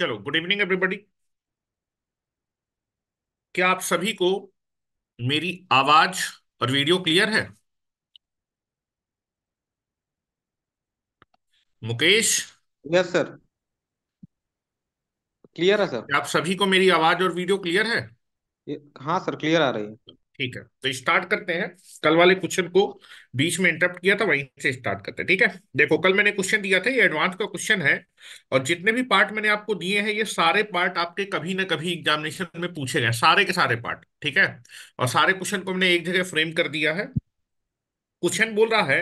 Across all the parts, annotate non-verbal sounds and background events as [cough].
चलो good evening everybody क्या आप सभी को मेरी आवाज और वीडियो क्लियर है मुकेश यस सर क्लियर है सर आप सभी को मेरी आवाज और वीडियो क्लियर है हाँ सर क्लियर आ रही है ठीक है तो स्टार्ट करते हैं कल वाले क्वेश्चन को बीच में इंटरप्ट किया था वहीं से स्टार्ट करते हैं ठीक है देखो कल मैंने क्वेश्चन दिया था ये एडवांस का क्वेश्चन है और जितने भी पार्ट मैंने आपको दिए हैं ये सारे पार्ट आपके कभी ना कभी एग्जामिनेशन में पूछे गए सारे के सारे पार्ट ठीक है और सारे क्वेश्चन को हमने एक जगह फ्रेम कर दिया है क्वेश्चन बोल रहा है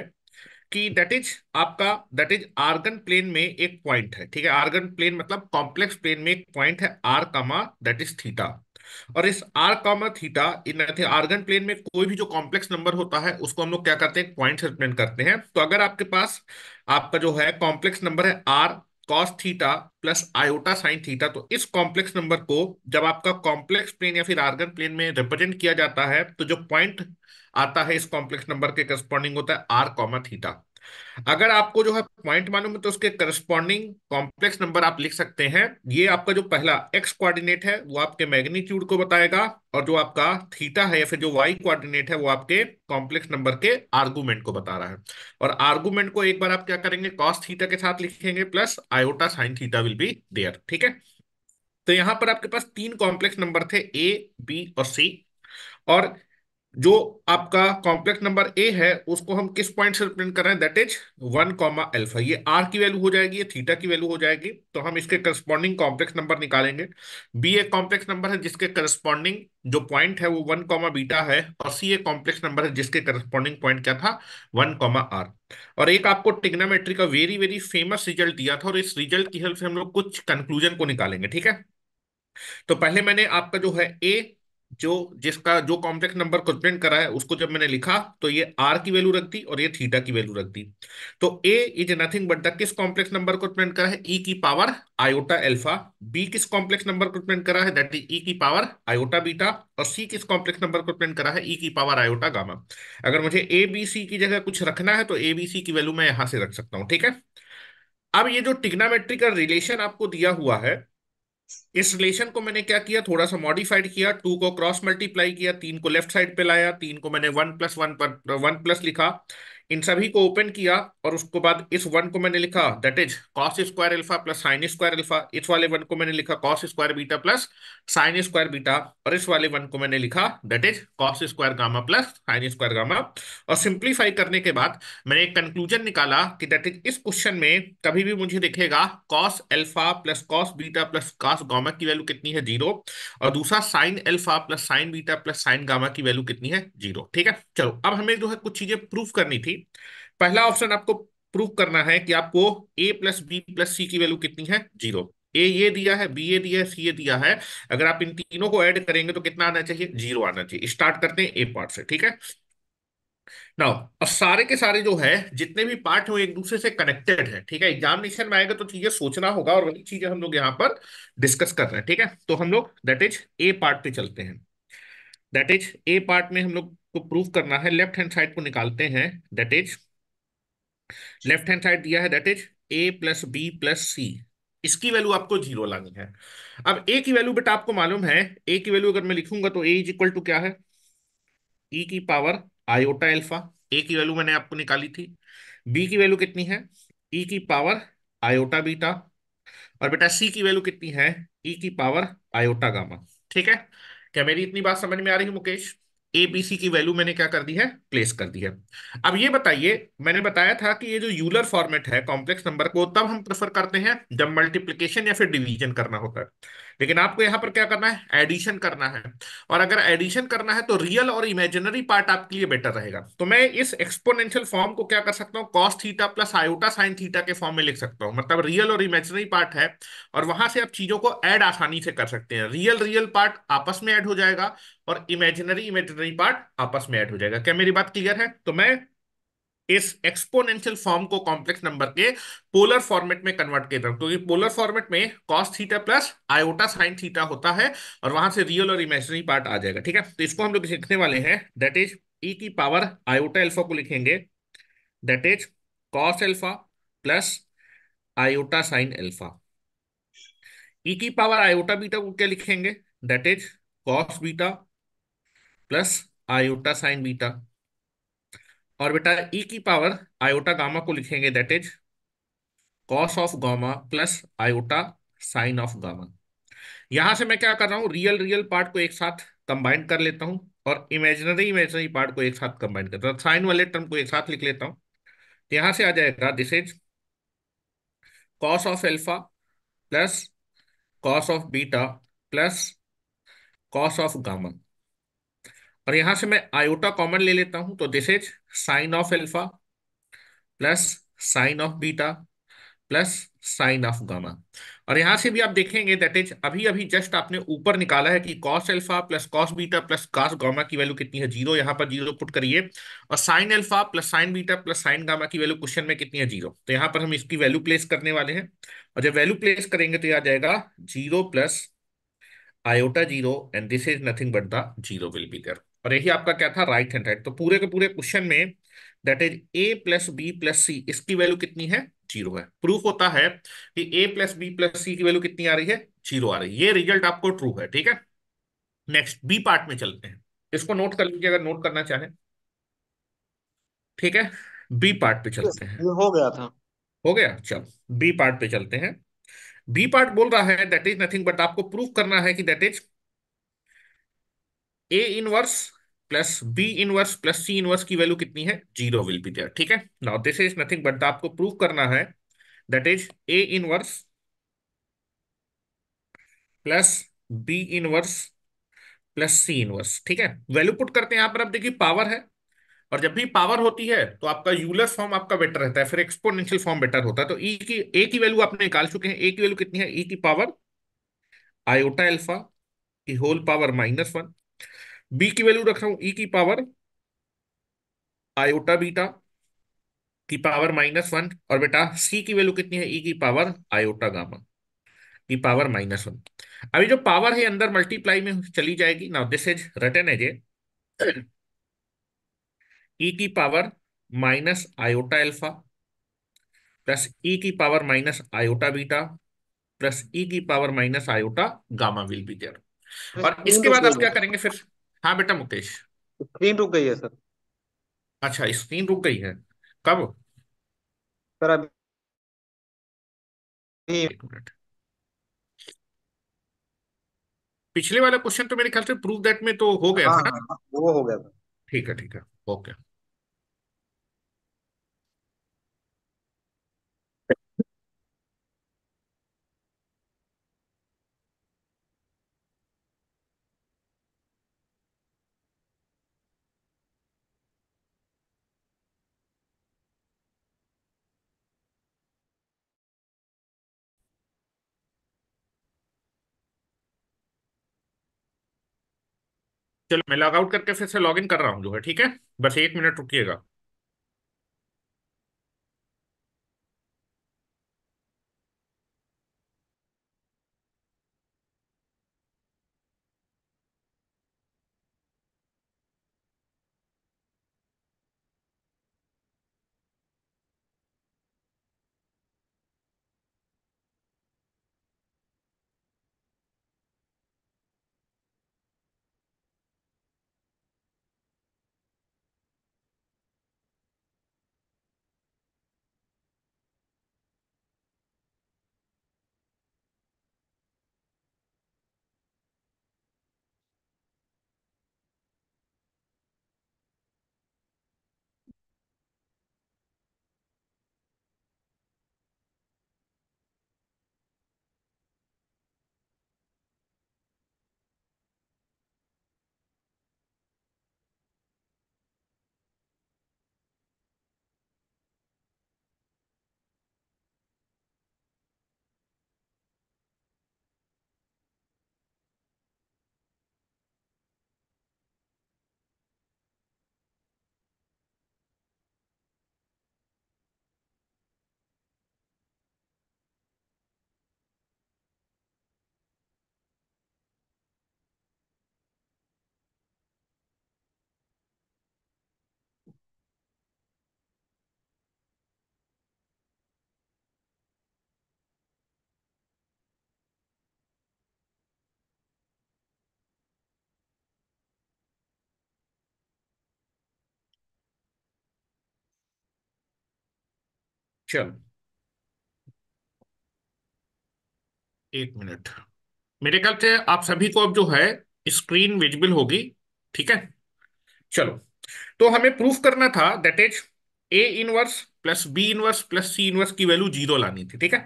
कि दैट इज आपका दैट इज आर्गन प्लेन में एक पॉइंट है ठीक है आर्गन प्लेन मतलब कॉम्प्लेक्स प्लेन में एक पॉइंट है R comma that is theta और इस R comma theta in Argand plane में कोई भी जो कॉम्प्लेक्स नंबर होता है उसको हम लोग क्या करते हैं पॉइंट से रिप्रेजेंट करते हैं तो अगर आपके पास आपका जो है कॉम्प्लेक्स नंबर है R cos theta plus iota sine theta तो इस कॉम्प्लेक्स नंबर को जब आपका कॉम्प्लेक्स प्लेन या फिर आर्गन प्लेन में रिप्रेजेंट किया जाता है तो जो पॉइंट आता है इस कॉम्प्लेक्स नंबर के करस्पॉन्डिंग होता है आर कॉमा थीटा अगर आपको जो है पॉइंट मालूम है तो उसके करस्पॉन्डिंग कॉम्प्लेक्स नंबर आप लिख सकते हैं ये आपका जो पहला एक्स कोऑर्डिनेट है वो आपके मैग्नीट्यूड को बताएगा और जो आपका थीटा है या फिर जो वाई कोऑर्डिनेट है वो आपके कॉम्प्लेक्स नंबर के आर्गूमेंट को बता रहा है और आर्गूमेंट को एक बार आप क्या करेंगे कॉस थीटा के साथ लिखेंगे plus iota sine theta will be there ठीक है तो यहां पर आपके पास तीन कॉम्प्लेक्स नंबर थे ए बी और सी और जो आपका कॉम्प्लेक्स नंबर ए है उसको हम किस पॉइंट से रिप्रेजेंट कर रहे हैं that is one comma alpha ये आर की वैल्यू हो जाएगी ये थीटा की वैल्यू हो जाएगी तो हम इसके करस्पॉन्डिंग कॉम्प्लेक्स नंबर निकालेंगे बी एक कॉम्प्लेक्स नंबर है जिसके करस्पॉन्डिंग जो पॉइंट है वो वन कॉमा बीटा है और सी एक कॉम्प्लेक्स नंबर है जिसके करस्पॉन्डिंग पॉइंट क्या था वन कॉमा आर और एक आपको टिग्नामेट्री का वेरी वेरी फेमस रिजल्ट दिया था और इस रिजल्ट की हेल्प से हम लोग कुछ कंक्लूजन को निकालेंगे ठीक है तो पहले मैंने आपका जो है ए जो जिसका जो कॉम्प्लेक्स नंबर प्रिंट करा है उसको जब मैंने लिखा तो ये आर की वैल्यू रख दी और ये थीटा की वैल्यू रख दी तो A is nothing but the किस कॉम्प्लेक्स नंबर को प्रिंट करा है ई e की पावर आयोटा एल्फा बी किस कॉम्प्लेक्स नंबर को प्रिंट करा है दैट इज ई की पावर आयोटा बीटा और सी किस कॉम्प्लेक्स नंबर को प्रिंट करा है ई e की पावर आयोटा गामा अगर मुझे ए बी सी की जगह कुछ रखना है तो ए बी सी की वैल्यू मैं यहां से रख सकता हूं ठीक है अब ये जो टिग्नामेट्री का रिलेशन आपको दिया हुआ है इस रिलेशन को मैंने क्या किया थोड़ा सा मॉडिफाइड किया टू को क्रॉस मल्टीप्लाई किया तीन को लेफ्ट साइड पे लाया तीन को मैंने वन प्लस वन पर वन प्लस लिखा इन सभी को ओपन किया और उसके बाद इस वन को मैंने लिखा that is cos square alpha plus sine square alpha इस वाले वन को मैंने लिखा cos square beta plus sine square beta और इस वाले वन को मैंने लिखा that is cos square gamma plus sine square gamma और सिंप्लीफाई करने के बाद मैंने एक कंक्लूजन निकाला कि दैट इज इस क्वेश्चन में कभी भी मुझे दिखेगा cos alpha plus cos beta plus cos gamma की वैल्यू कितनी है जीरो और दूसरा sine alpha plus sine beta plus sine gamma की वैल्यू कितनी है जीरो ठीक है चलो अब हमें जो है कुछ चीजें प्रूफ करनी थी पहला ऑप्शन आपको प्रूव करना है कि आपको ए प्लस बी प्लस सी की वैल्यू कितनी है जीरो ए ये दिया है बी ए दिया है सी ए दिया है अगर आप इन तीनों को ऐड करेंगे तो कितना आना चाहिए जीरो आना चाहिए स्टार्ट करते हैं ए पार्ट से ठीक है नाउ अब सारे के सारे जो है जितने भी पार्ट हैं वो एक दूसरे से कनेक्टेड है ठीक है एग्जामिनेशन में आएगा तो चीजें सोचना होगा और वही चीजें हम लोग यहाँ पर डिस्कस कर रहे हैं ठीक है तो हम लोग दैट इज ए पार्ट पे चलते हैं दैट इज ए पार्ट में हम लोग को प्रूव करना है लेफ्ट हैंड साइड को निकालते हैं that is left hand side दिया है that is A plus B plus C इसकी वैल्यू आपको जीरो लानी है अब ए की वैल्यू बेटा आपको मालूम है ए की वैल्यू अगर मैं लिखूंगा तो ए इज इक्वल टू क्या है ई e की पावर आयोटा एल्फा ए की वैल्यू मैंने आपको निकाली थी बी की वैल्यू कितनी है ई e की पावर आयोटा बीटा और बेटा सी की वैल्यू कितनी है ई e की पावर आयोटा गामा ठीक है क्या मेरी इतनी बात समझ में आ रही है मुकेश एबीसी की वैल्यू मैंने क्या कर दी है प्लेस कर दी है अब ये बताइए मैंने बताया था कि ये जो यूलर फॉर्मेट है कॉम्प्लेक्स नंबर को तब हम प्रेफर करते हैं जब मल्टीप्लीकेशन या फिर डिवीजन करना होता है लेकिन आपको यहाँ पर क्या करना है एडिशन करना है और अगर एडिशन करना है तो रियल और इमेजिनरी पार्ट आपके लिए बेटर रहेगा तो मैं इस एक्सपोनेंशियल फॉर्म को क्या कर सकता हूँ cos theta plus iota sine theta के फॉर्म में लिख सकता हूँ मतलब रियल और इमेजिनरी पार्ट है और वहां से आप चीजों को एड आसानी से कर सकते हैं रियल रियल पार्ट आपस में एड हो जाएगा और इमेजिनरी इमेजिनरी पार्ट आपस में एड हो जाएगा क्या मेरी बात क्लियर है तो मैं इस एक्सपोनेंशियल फॉर्म को कॉम्प्लेक्स नंबर के पोलर फॉर्मेट में कन्वर्ट कर दूं क्योंकि पोलर फॉर्मेट में cos theta plus iota sine theta होता है और वहां से रियल और इमेजिनरी पार्ट आ जाएगा ठीक है तो इसको हम लोग लिखने वाले हैं दैट इज ई की पावर आयोटा एल्फा को लिखेंगे that is cos alpha plus iota sine alpha E की पावर आयोटा बीटा को क्या लिखेंगे that is cos beta plus iota sine beta और बेटा e की पावर आयोटा गामा को लिखेंगे that is cos of gamma plus iota sine of gamma यहां से मैं क्या कर रहा हूं रियल रियल पार्ट को एक साथ कंबाइन कर लेता हूं और इमेजिनरी इमेजिनरी पार्ट को एक साथ कंबाइन करता हूं साइन वाले टर्म को एक साथ लिख लेता हूँ तो यहां से आ जाएगा this is cos of alpha plus cos of beta plus cos of gamma और यहां से मैं आयोटा कॉमन ले लेता हूं तो this is sine of alpha plus sine of beta plus sine of gamma और यहां से भी आप देखेंगे दैट इज अभी अभी जस्ट आपने ऊपर निकाला है कि cos alpha plus cos beta plus cos gamma की वैल्यू कितनी है जीरो यहां पर जीरो पुट करिए और sine alpha plus sine beta plus sine gamma की वैल्यू क्वेश्चन में कितनी है जीरो तो यहां पर हम इसकी वैल्यू प्लेस करने वाले हैं और जब वैल्यू प्लेस करेंगे तो यह आ जाएगा zero plus iota zero and this is nothing but the zero will be there. और यही आपका क्या था राइट हैंड राइट तो पूरे के पूरे क्वेश्चन में that is A plus B plus C इसकी वैल्यू कितनी है जीरो है प्रूफ होता है कि ए प्लस बी प्लस सी की वैल्यू कितनी आ रही है जीरो आ रही है ये रिजल्ट आपको ट्रू है ठीक है नेक्स्ट बी पार्ट में चलते हैं इसको नोट कर लीजिए अगर नोट करना चाहें ठीक है बी पार्ट पे चलते हैं हो गया था हो गया चल बी पार्ट पे चलते हैं बी पार्ट बोल रहा है दैट इज नथिंग बट आपको प्रूफ करना है कि that is A inverse plus B inverse plus C inverse की वैल्यू कितनी है जीरो विल बी देयर ठीक है now this is nothing but आपको प्रूव करना है that is A inverse plus B inverse plus C inverse ठीक है वैल्यू पुट करते हैं यहां पर आप देखिए पावर है और जब भी पावर होती है तो आपका यूलर फॉर्म आपका बेटर रहता है फिर एक्सपोनेंशियल फॉर्म बेटर होता है तो ई e की ए की वैल्यू आप निकाल चुके हैं ए की वैल्यू कितनी है ई e की पावर आयोटा एल्फा की whole power minus one B की वैल्यू रख रहा हूं ई e की पावर आयोटा बीटा की पावर माइनस वन और बेटा सी की वैल्यू कितनी है ई e की पावर आयोटा गामा की पावर माइनस वन अभी जो पावर है अंदर मल्टीप्लाई में चली जाएगी now this is written as A E की power minus iota alpha plus ई की power minus iota beta plus ई की power minus iota gamma will be there और इसके बाद आप क्या करेंगे फिर हाँ बेटा मुकेश स्क्रीन रुक गई है सर अच्छा स्क्रीन रुक गई है कब सर अभी एक मिनट पिछले वाला क्वेश्चन तो मेरे ख्याल से प्रूफ दैट में तो हो गया हाँ, था ना हाँ, हाँ, हाँ, वो हो गया था ठीक है ठीक है ओके चलो मैं लॉग आउट करके फिर से लॉग इन कर रहा हूँ जो है ठीक है बस एक मिनट रुकिएगा चल एक मिनट मेरे ख्याल से आप सभी को अब जो है स्क्रीन विजिबल होगी ठीक है चलो तो हमें प्रूफ करना था that is A inverse plus B inverse plus C inverse की वैल्यू जीरो लानी थी ठीक है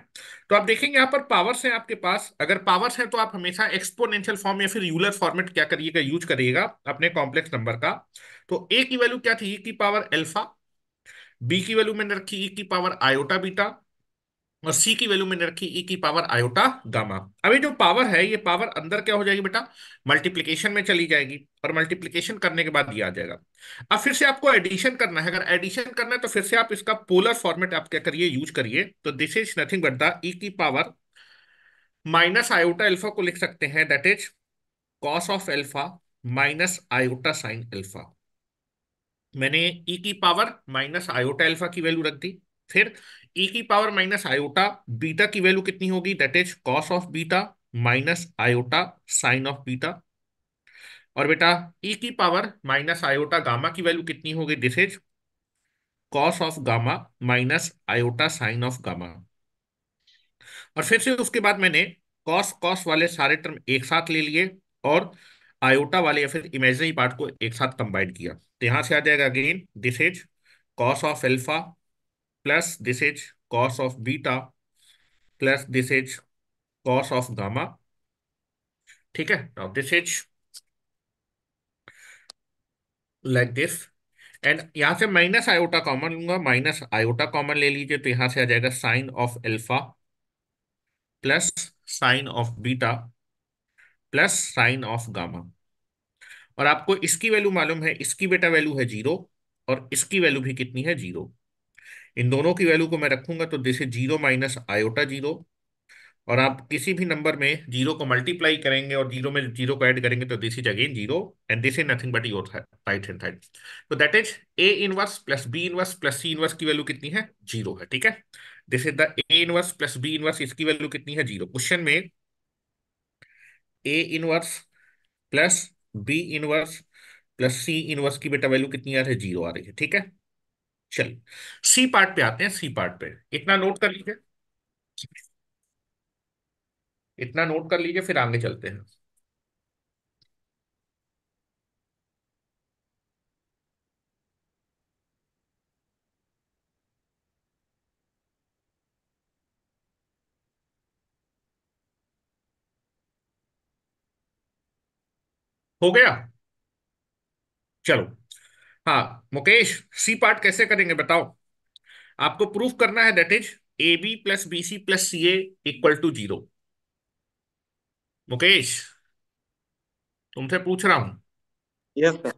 तो आप देखेंगे यहां पर पावर्स हैं आपके पास अगर पावर्स हैं तो आप हमेशा एक्सपोनेंशियल फॉर्म या फिर यूलर फॉर्मेट क्या करिएगा यूज करिएगा अपने कॉम्प्लेक्स नंबर का तो ए की वैल्यू क्या थी e की पावर एल्फा बी की वैल्यू मैंने रखी ई की पावर आयोटा बीटा और सी की वैल्यू मैंने रखी ई की पावर आयोटा गामा अभी जो पावर है ये पावर अंदर क्या हो जाएगी बेटा मल्टीप्लीकेशन में चली जाएगी और मल्टीप्लीकेशन करने के बाद ये आ जाएगा अब फिर से आपको एडिशन करना है अगर एडिशन करना है तो फिर से आप इसका पोलर फॉर्मेट आप क्या करिए यूज करिए तो this is nothing but the E की पावर माइनस आयोटा एल्फा को लिख सकते हैं that is cos of alpha minus iota sine alpha मैंने e की पावर माइनस आयोटा एल्फा की वैल्यू रख दी फिर ई e की पावर माइनस आयोटा बीटा की वैल्यू कितनी होगी that is cos of beta minus iota sine of beta और बेटा e की पावर माइनस आयोटा गामा की वैल्यू कितनी होगी this is cos of gamma minus iota sine of gamma और फिर से उसके बाद मैंने कॉस कॉस वाले सारे टर्म एक साथ ले लिए और आयोटा वाले या फिर इमेजनरी पार्ट को एक साथ कंबाइन किया तो यहां से आ जाएगा again this is cos of alpha plus this is cos of beta plus this is cos of gamma ठीक है now this is like this and यहां से माइनस आयोटा कॉमन लूंगा माइनस आयोटा कॉमन ले लीजिए तो यहां से आ जाएगा sine of alpha plus sine of beta plus sine of gamma और आपको इसकी वैल्यू मालूम है इसकी बेटा वैल्यू है जीरो और इसकी वैल्यू भी कितनी है जीरो इन दोनों की वैल्यू को मैं रखूंगा तो this is zero minus iota zero और आप किसी भी नंबर में जीरो को मल्टीप्लाई करेंगे और जीरो में जीरो को ऐड करेंगे तो this is again zero and this is nothing but your right hand side तो that is A inverse plus B inverse plus C inverse की वैल्यू कितनी है जीरो है ठीक है this is the A inverse plus B inverse इसकी value कितनी है जीरो क्वेश्चन में A inverse plus B inverse plus C inverse की बेटा वैल्यू कितनी आ रही है जीरो आ रही है ठीक है चलिए सी पार्ट पे आते हैं सी पार्ट पे इतना नोट कर लीजिए इतना नोट कर लीजिए फिर आगे चलते हैं हो गया चलो हाँ मुकेश सी पार्ट कैसे करेंगे बताओ आपको प्रूफ करना है that is A B plus B C plus C A equal to zero Mukesh तुमसे पूछ रहा हूं यस yes, सर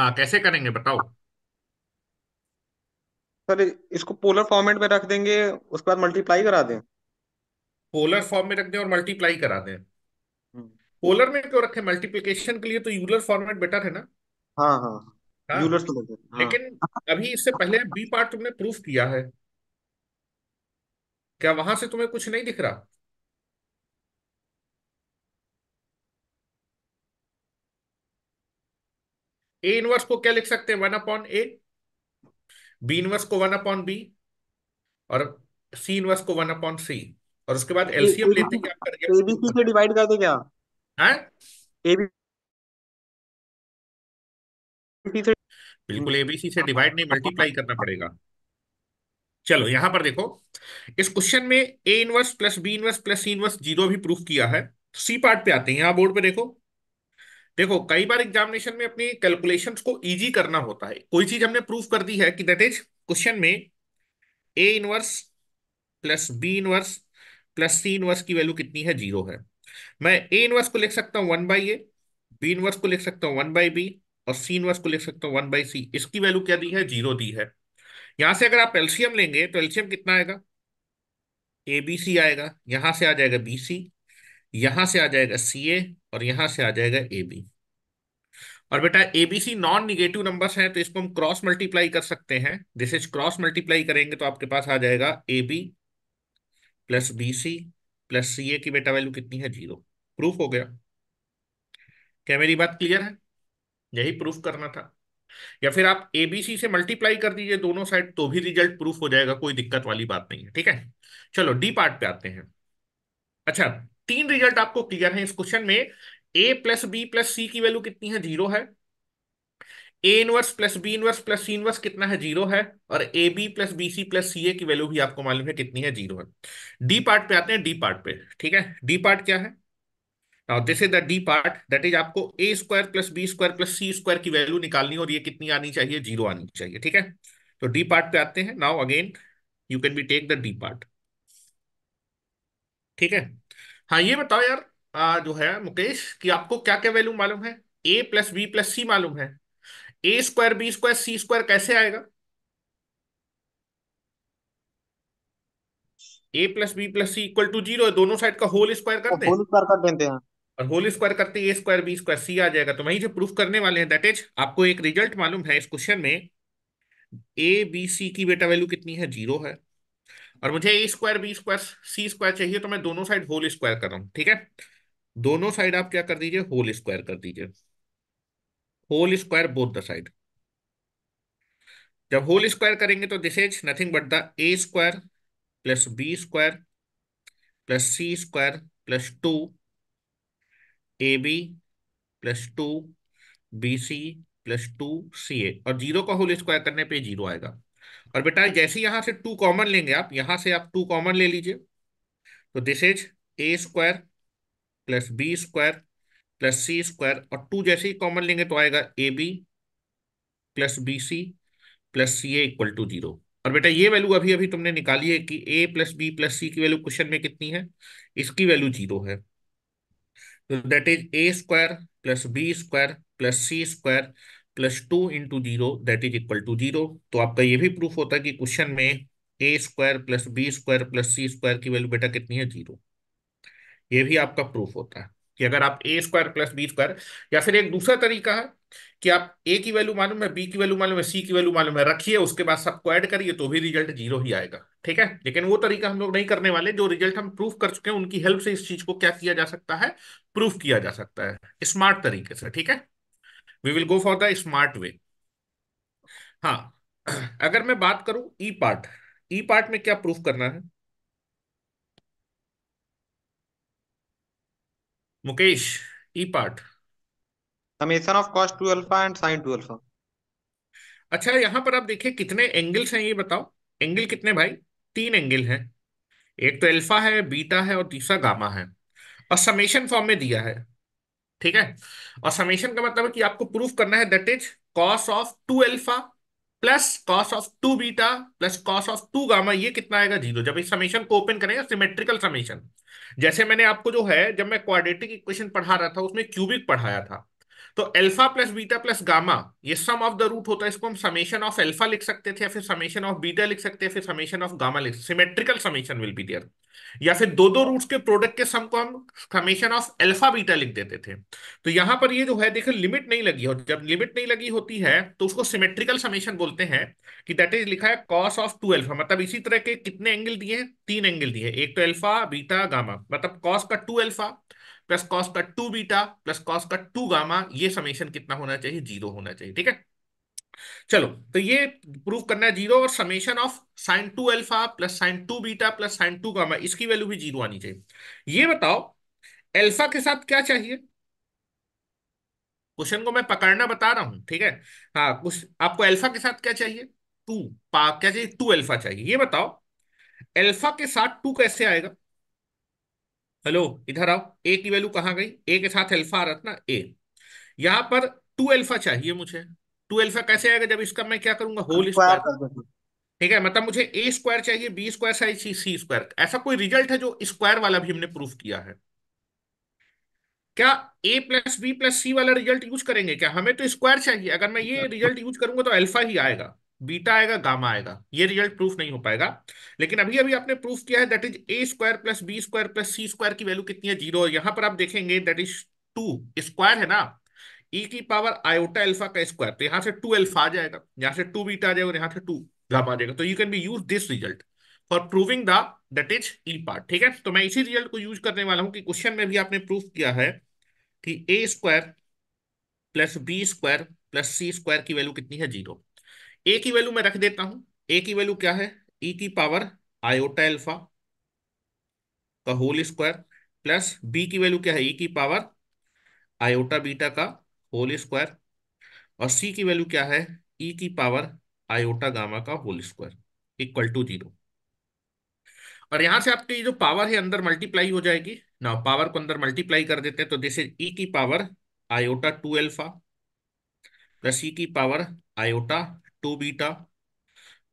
हाँ कैसे करेंगे बताओ सर इसको पोलर फॉर्मेट में रख देंगे उसके बाद मल्टीप्लाई करा दें पोलर फॉर्म में रख दें और मल्टीप्लाई करा दें पोलर में क्यों रखे मल्टीप्लीकेशन के लिए तो यूलर फॉर्मेट बेटर है ना हाँ हाँ यूलर हाँ। तो बेटर हाँ लेकिन अभी इससे पहले बी पार्ट तुमने प्रूफ किया है क्या वहां से तुम्हें कुछ नहीं दिख रहा ए इनवर्स को क्या लिख सकते हैं one upon A B inverse को वन अपॉन बी और सी इनवर्स को वन अपॉन सी और उसके बाद एलसीएम लेते क्या करेंगे एबीसी से डिवाइड कर दो क्या हैं एबीसी बिल्कुल एबीसी से डिवाइड नहीं मल्टीप्लाई करना पड़ेगा चलो यहां पर देखो इस क्वेश्चन में A inverse plus B inverse plus C inverse zero भी प्रूफ किया है सी तो पार्ट पे आते हैं यहां बोर्ड पे देखो देखो कई बार एग्जामिनेशन में अपनी कैलकुलेशंस को इजी करना होता है कोई चीज हमने प्रूफ कर दी है कि दैट इज क्वेश्चन में A inverse plus B inverse plus C inverse की वैल्यू कितनी है जीरो है मैं ए इनवर्स को लिख सकता हूँ one by A B inverse को लिख सकता हूँ वन बाई बी और सी इनवर्स को लिख सकता हूँ वन बाई सी इसकी वैल्यू क्या दी है जीरो दी है यहां से अगर आप एल्शियम लेंगे तो एल्शियम कितना आएगा ए बी सी आएगा यहां से आ जाएगा बी सी यहां से आ जाएगा सी ए और यहां से आ जाएगा ए बी और बेटा एबीसी नॉन निगेटिव नंबर हैं तो इसको हम क्रॉस मल्टीप्लाई कर सकते हैं दिस इज क्रॉस मल्टीप्लाई करेंगे तो आपके पास आ जाएगा A B plus B C plus A की बेटा वैल्यू कितनी है जीरो प्रूफ हो गया क्या मेरी बात क्लियर है यही प्रूफ करना था या फिर आप एबीसी से मल्टीप्लाई कर दीजिए दोनों साइड तो भी रिजल्ट प्रूफ हो जाएगा कोई दिक्कत वाली बात नहीं है ठीक है चलो डी पार्ट पे आते हैं अच्छा तीन रिजल्ट आपको क्लियर है इस क्वेश्चन में ए प्लस बी प्लस सी की वैल्यू कितनी है जीरो है A inverse plus B inverse plus C inverse कितना है जीरो है और A B plus B C plus C A की वैल्यू भी आपको मालूम है कितनी है जीरो है डी पार्ट पे आते हैं डी पार्ट पे ठीक है डी पार्ट क्या है now this is the D part that is आपको A square plus B square plus C square की वैल्यू निकालनी और ये कितनी आनी चाहिए जीरो आनी चाहिए ठीक है तो डी पार्ट पे आते हैं now again you can be take the D part ठीक है हाँ ये बताओ यार आ, जो है मुकेश कि आपको क्या क्या वैल्यू मालूम है ए प्लस बी प्लस सी मालूम है A square B square C square कैसे आएगा A plus B plus C equal to zero दोनों साइड का होल स्क्वायर कर दे होल स्क्वायर कर देते हैं और होल स्क्वायर करते A square B square C आ जाएगा तो वहीं से प्रूफ करने वाले हैं दैट इज आपको एक रिजल्ट मालूम है इस क्वेश्चन में ए बी सी की बेटा वैल्यू कितनी है जीरो है और मुझे a square B square C square चाहिए तो मैं दोनों साइड होल स्क्वायर कर रहा हूँ ठीक है दोनों साइड आप क्या कर दीजिए होल स्क्वायर कर दीजिए whole square both the side जब होल स्क्वायर करेंगे तो this is nothing but the a square plus B square plus C square plus two a B plus two b C plus two c a और zero का whole square करने पे zero आएगा और बेटा जैसे यहां से टू कॉमन लेंगे आप यहां से आप टू कॉमन ले लीजिए तो this is a square plus B square plus C square और टू जैसे ही कॉमन लेंगे तो आएगा a B plus B C plus C A equal to zero और बेटा ये वैल्यू अभी अभी तुमने निकाली है कि ए प्लस बी प्लस सी की वैल्यू क्वेश्चन में कितनी है इसकी वैल्यू जीरो है तो that is a square plus B square plus C square plus two into zero that is equal to zero तो आपका ये भी प्रूफ होता है कि क्वेश्चन में a square plus B square plus C square की वैल्यू बेटा कितनी है जीरो ये भी आपका प्रूफ होता है कि अगर आप a square plus B square या फिर एक दूसरा तरीका है कि आप ए की वैल्यू मालूम है बी की वैल्यू मालूम है सी की वैल्यू मालूम है रखिए उसके बाद सबको ऐड करिए तो भी रिजल्ट जीरो ही आएगा ठीक है लेकिन वो तरीका हम लोग नहीं करने वाले जो रिजल्ट हम प्रूफ कर चुके हैं उनकी हेल्प से इस चीज को क्या किया जा सकता है प्रूफ किया जा सकता है स्मार्ट तरीके से ठीक है we will go for the smart way हाँ अगर मैं बात करूं ई पार्ट ई पार्ट में क्या प्रूफ करना है Mukesh e part summation of cos 2 alpha and sin 2 alpha अच्छा यहाँ पर आप देखिए कितने एंगल्स हैं ये बताओ एंगल कितने भाई तीन एंगल हैं एक तो अल्फा है बीटा है और तीसरा गामा है और समेशन फॉर्म में दिया है ठीक है और समेशन का मतलब है कि आपको प्रूफ करना है that is cos of two alpha plus cos of two beta plus cos of two gamma ये कितना आएगा जीरो जब इस समेशन को ओपन करेंगे सिमेट्रिकल समेशन जैसे मैंने आपको जो है जब मैं क्वाड्रेटिक इक्वेशन पढ़ा रहा था उसमें क्यूबिक पढ़ाया था तो alpha plus beta plus gamma ये सम ऑफ द रूट होता है इसको हम समेशन ऑफ एल्फा लिख सकते थे या फिर समेशन ऑफ बीटा लिख सकते हैं फिर समेशन ऑफ गामा लिख symmetrical summation will be there या फिर दो दो रूट्स के प्रोडक्ट के सम को हम समेशन ऑफ एल्फा बीटा लिख देते थे तो यहां पर ये जो है देखो लिमिट नहीं लगी हो जब लिमिट नहीं लगी होती है तो उसको सिमेट्रिकल समेशन बोलते हैं कि दैट इज लिखा है कॉस ऑफ टू एल्फा मतलब इसी तरह के कितने एंगल दिए तीन एंगल दिए एक तो एल्फा बीटा गामा मतलब कॉस का टू एल्फा प्लस कॉस का टू बीटा प्लस कॉस का टू गामा ये समेशन कितना होना चाहिए जीरो होना चाहिए ठीक है चलो तो ये प्रूफ करना है जीरो और summation of sine two alpha plus sine two beta plus sine two gamma इसकी वैल्यू भी जीरो आनी चाहिए ये बताओ एल्फा के साथ क्या चाहिए क्वेश्चन को मैं पकड़ना बता रहा हूं ठीक है हाँ कुछ आपको एल्फा के साथ क्या चाहिए टू पा क्या चाहिए टू एल्फा चाहिए ये बताओ एल्फा के साथ टू कैसे आएगा हेलो इधर आओ ए की वैल्यू कहाँ गई ए के साथ अल्फा आ रहा था ना ए यहाँ पर टू अल्फा चाहिए मुझे टू अल्फा कैसे आएगा जब इसका मैं क्या करूंगा होल स्क्वायर ठीक है मतलब मुझे ए स्क्वायर चाहिए बी स्क्वायर चाहिए सी स्क्वायर ऐसा कोई रिजल्ट है जो स्क्वायर वाला भी हमने प्रूफ किया है क्या a plus B plus c वाला रिजल्ट यूज करेंगे क्या हमें तो स्क्वायर चाहिए अगर मैं ये रिजल्ट यूज करूंगा तो अल्फा ही आएगा बीटा आएगा गामा आएगा ये रिजल्ट प्रूफ नहीं हो पाएगा लेकिन अभी अभी आपने प्रूफ किया है that is a square plus B square plus C square की वैल्यू कितनी है जीरो यहां पर आप देखेंगे दैट इज टू स्क्वायर है ना e की पावर आयोटा एल्फा का स्क्वायर तो यहां से टू एल्फा आ जाएगा यहां से टू बीटा आ जाएगा यहां से टू गामा आ जाएगा तो you can be use this result for proving the that is e part ठीक है तो मैं इसी रिजल्ट को यूज करने वाला हूं कि क्वेश्चन में भी आपने प्रूफ किया है कि a square plus B square plus C square की वैल्यू कितनी है जीरो ए की वैल्यू मैं रख देता हूं ए की वैल्यू क्या है ई e की पावर आयोटा एल्फा का होल स्क्वायर प्लस बी की वैल्यू क्या है ई e की पावर आयोटा बीटा का होल स्क्वायर और सी की वैल्यू क्या है ई e की पावर आयोटा गामा का whole square equal to zero और यहां से आपकी जो पावर है अंदर मल्टीप्लाई हो जाएगी ना पावर को अंदर मल्टीप्लाई कर देते हैं तो दिस इज ई की power iota two alpha plus ई की power iota two beta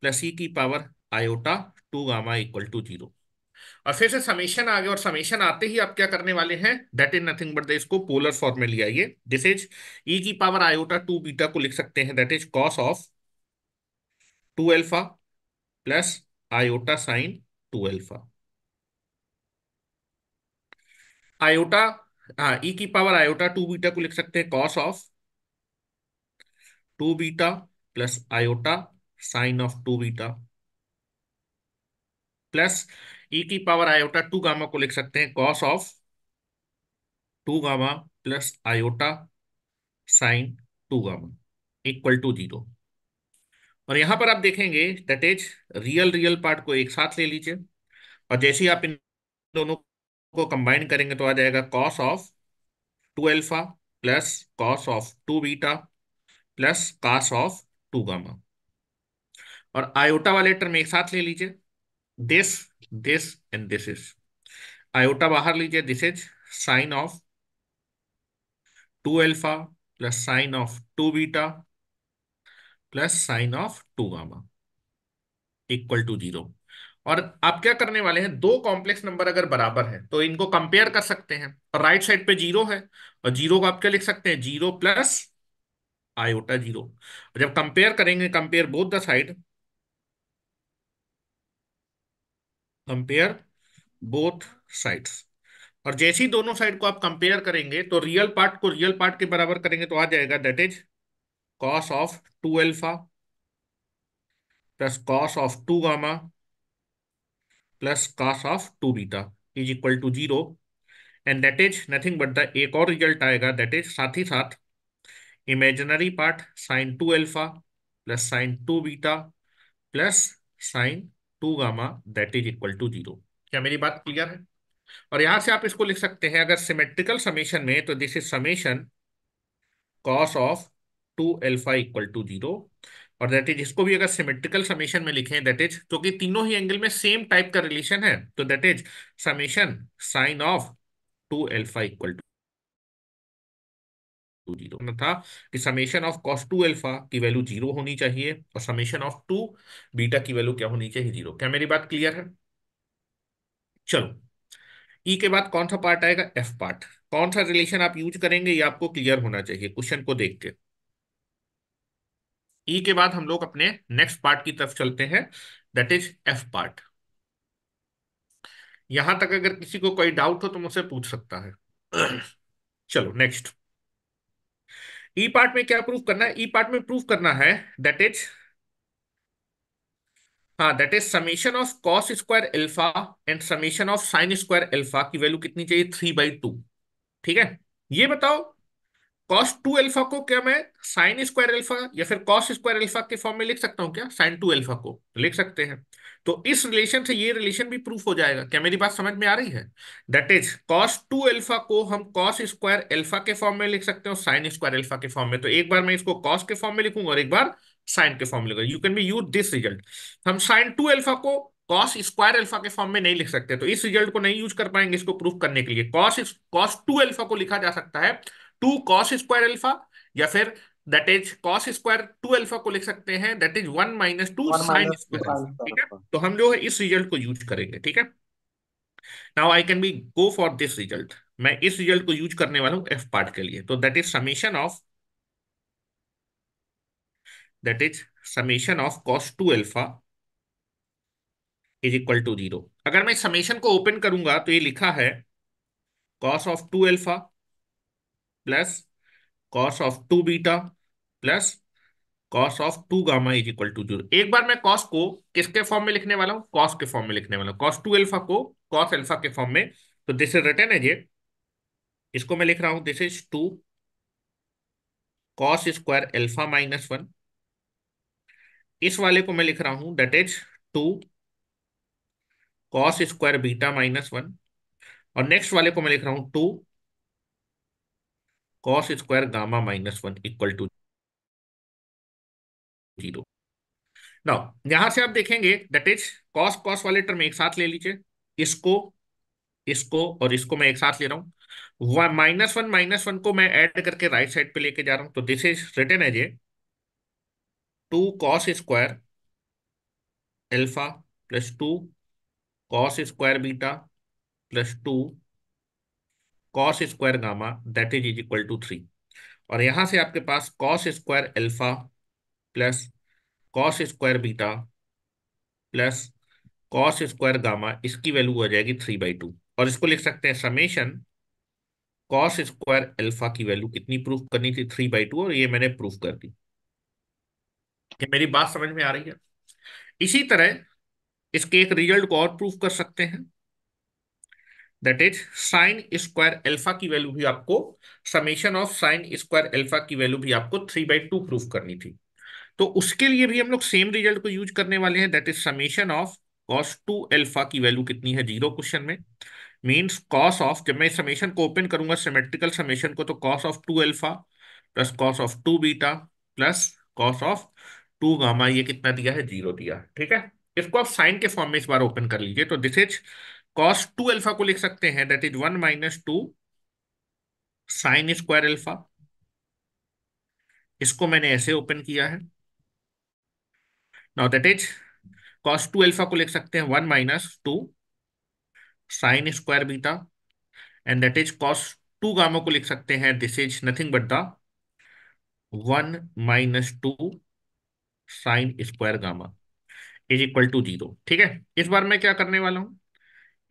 plus ई की power iota two gamma equal to zero और फिर से समेशन आ गया और समेशन आते ही आप क्या करने वाले हैं दैट इज नथिंग बट इसको पोलर फॉर्म में लिया ये दिस इज ई की पावर आयोटा टू बीटा को लिख सकते हैं that is cos of two alpha plus iota sine two alpha iota हाँ ई e की पावर आयोटा टू बीटा को लिख सकते हैं cos of two beta plus iota sine of two beta plus ई की पावर आयोटा टू गामा को लिख सकते हैं cos of two gamma plus iota sine two gamma equal to zero और यहां पर आप देखेंगे that is real real part को एक साथ ले लीजिए और जैसे ही आप इन दोनों को कंबाइन करेंगे तो आ जाएगा cos of two alpha plus cos of two beta plus cos of two gamma और आयोटा वाले टर्म एक साथ ले लीजिए this this and this is iota बाहर लीजिए this is sine of two alpha plus sine of two beta plus sine of two gamma equal to zero और आप क्या करने वाले हैं दो कॉम्प्लेक्स नंबर अगर बराबर है तो इनको कंपेयर कर सकते हैं और राइट साइड पे जीरो है और जीरो को आप क्या लिख सकते हैं जीरो प्लस आयोटा जीरो जब कंपेयर करेंगे compare both the side compare both sides और जैसे ही दोनों साइड को आप कंपेयर करेंगे तो रियल पार्ट को रियल पार्ट के बराबर करेंगे तो आ जाएगा that is cos of two alpha plus cos of two gamma plus cos of two beta is equal to zero and that is nothing but the एक और रिजल्ट आएगा दैट इज साथ ही साथ imaginary part sine two alpha plus sine two beta plus sine two gamma that is equal to zero क्या मेरी बात clear है और यहां से आप इसको लिख सकते हैं अगर सिमेट्रिकल समेशन में तो this is summation cos of two alpha equal to zero और दैट इज इसको भी अगर सिमेट्रिकल समेशन में लिखें दैट इज क्योंकि तीनों ही एंगल में सेम टाइप का रिलेशन है तो that is summation sine of two alpha equal to to zero तो मतलब था कि summation of cos two alpha की वैल्यू जीरो होनी चाहिए और समेशन ऑफ टू बीटा की वैल्यू क्या होनी चाहिए जीरो क्या मेरी बात क्लियर है चलो ई e के बाद कौन सा पार्ट आएगा एफ पार्ट कौन सा रिलेशन आप यूज करेंगे ये आपको क्लियर होना चाहिए क्वेश्चन को देख के ई e के बाद हम लोग अपने नेक्स्ट पार्ट की तरफ चलते हैं दैट इज एफ पार्ट यहां तक अगर किसी को कोई डाउट हो तो मुझसे पूछ सकता है [clears throat] चलो नेक्स्ट ई e पार्ट में क्या प्रूफ करना है ई e पार्ट में प्रूफ करना है दैट इज हाँ that is summation of cos square alpha and summation of sine square alpha की वैल्यू कितनी चाहिए थ्री बाई टू ठीक है ये बताओ कॉस टू एल्फा को क्या मैं साइन स्क्वायर एल्फा या फिर कॉस स्क्वायर एल्फा के फॉर्म में लिख सकता हूँ क्या साइन टू एल्फा को लिख सकते हैं तो इस रिलेशन से ये रिलेशन भी प्रूफ हो जाएगा क्या मेरी बात समझ में आ रही है that is cos two alpha को हम कॉस स्क्वायर एल्फा के फॉर्म में लिख सकते हैं साइन स्क्वायर एल्फा के फॉर्म में तो एक बार मैं इसको कॉस के फॉर्म में लिखूंगा और एक बार साइन के फॉर्म में लिखूंगा you can be use this result हम साइन टू एल्फा को कॉस स्क्वायर एल्फा के फॉर्म में नहीं लिख सकते तो इस रिजल्ट को नहीं यूज कर पाएंगे इसको प्रूफ करने के लिए कॉस कॉस टू एल्फा को लिखा जा सकता है टू कॉस स्क्वायर अल्फा या फिर that is cos square two alpha को लिख सकते हैं that is one minus two sine square ठीक है तो हम जो है इस रिजल्ट को यूज करेंगे ठीक है now I can be go for this result मैं इस रिजल्ट को यूज करने वाला हूं एफ पार्ट के लिए तो that is summation of that is summation of cos two alpha is equal to zero अगर मैं समेशन को ओपन करूंगा तो ये लिखा है cos of two alpha plus cos of two beta plus cos of two gamma is equal to zero एक बार मैं कॉस को किसके फॉर्म में लिखने वाला हूं कॉस के फॉर्म में लिखने वाला हूं कॉस टू एल्फा को कॉस एल्फा के फॉर्म में तो दिस इज रिटर्न है ये इसको मैं लिख रहा हूं this is two cos square alpha minus one इस वाले को मैं लिख रहा हूं that is two cos square beta minus one और नेक्स्ट वाले को मैं लिख रहा हूं two cos square gamma minus one equal to zero now यहां से आप देखेंगे दैट इज कॉस कॉस वाले टर्म एक साथ ले लीजिए इसको इसको और इसको मैं एक साथ ले रहा हूं माइनस वन माइनस वन को मैं ऐड करके राइट साइड पे लेके जा रहा हूं तो दिस इज रिटर्न है जे two cos square alpha plus two cos square beta plus two cos square gamma that is is equal to three और यहां से आपके पास cos square alpha plus cos square beta plus cos square gamma इसकी value हो जाएगी three by two और इसको लिख सकते हैं समेशन कॉस स्क्वायर एल्फा की वैल्यू कितनी प्रूफ करनी थी थ्री बाई टू और ये मैंने प्रूफ कर दी क्या मेरी बात समझ में आ रही है इसी तरह इसके एक रिजल्ट को और प्रूफ कर सकते हैं that is sine square alpha की वैल्यू भी आपको summation of sine square alpha की वैल्यू भी आपको थ्री बाई टू प्रूफ करनी थी तो उसके लिए भी हम लोग सेम रिजल्ट को यूज करने वाले हैं that is summation of cos two alpha की वैल्यू कितनी है जीरो क्वेश्चन में मीन्स कॉस ऑफ जब मैं समेशन को ओपन करूंगा सिमेट्रिकल समेशन को तो cos of two alpha plus cos of two beta plus cos of two gamma ये कितना दिया है जीरो दिया ठीक है इसको आप साइन के फॉर्म में इस बार ओपन कर लीजिए तो this is cos two alpha को लिख सकते हैं that is one minus two sine square alpha इसको मैंने ऐसे ओपन किया है now that is cos two alpha को लिख सकते हैं one minus two sine square beta and that is cos two gamma को लिख सकते हैं this is nothing but the one minus two sine square gamma is equal to zero ठीक है इस बार मैं क्या करने वाला हूं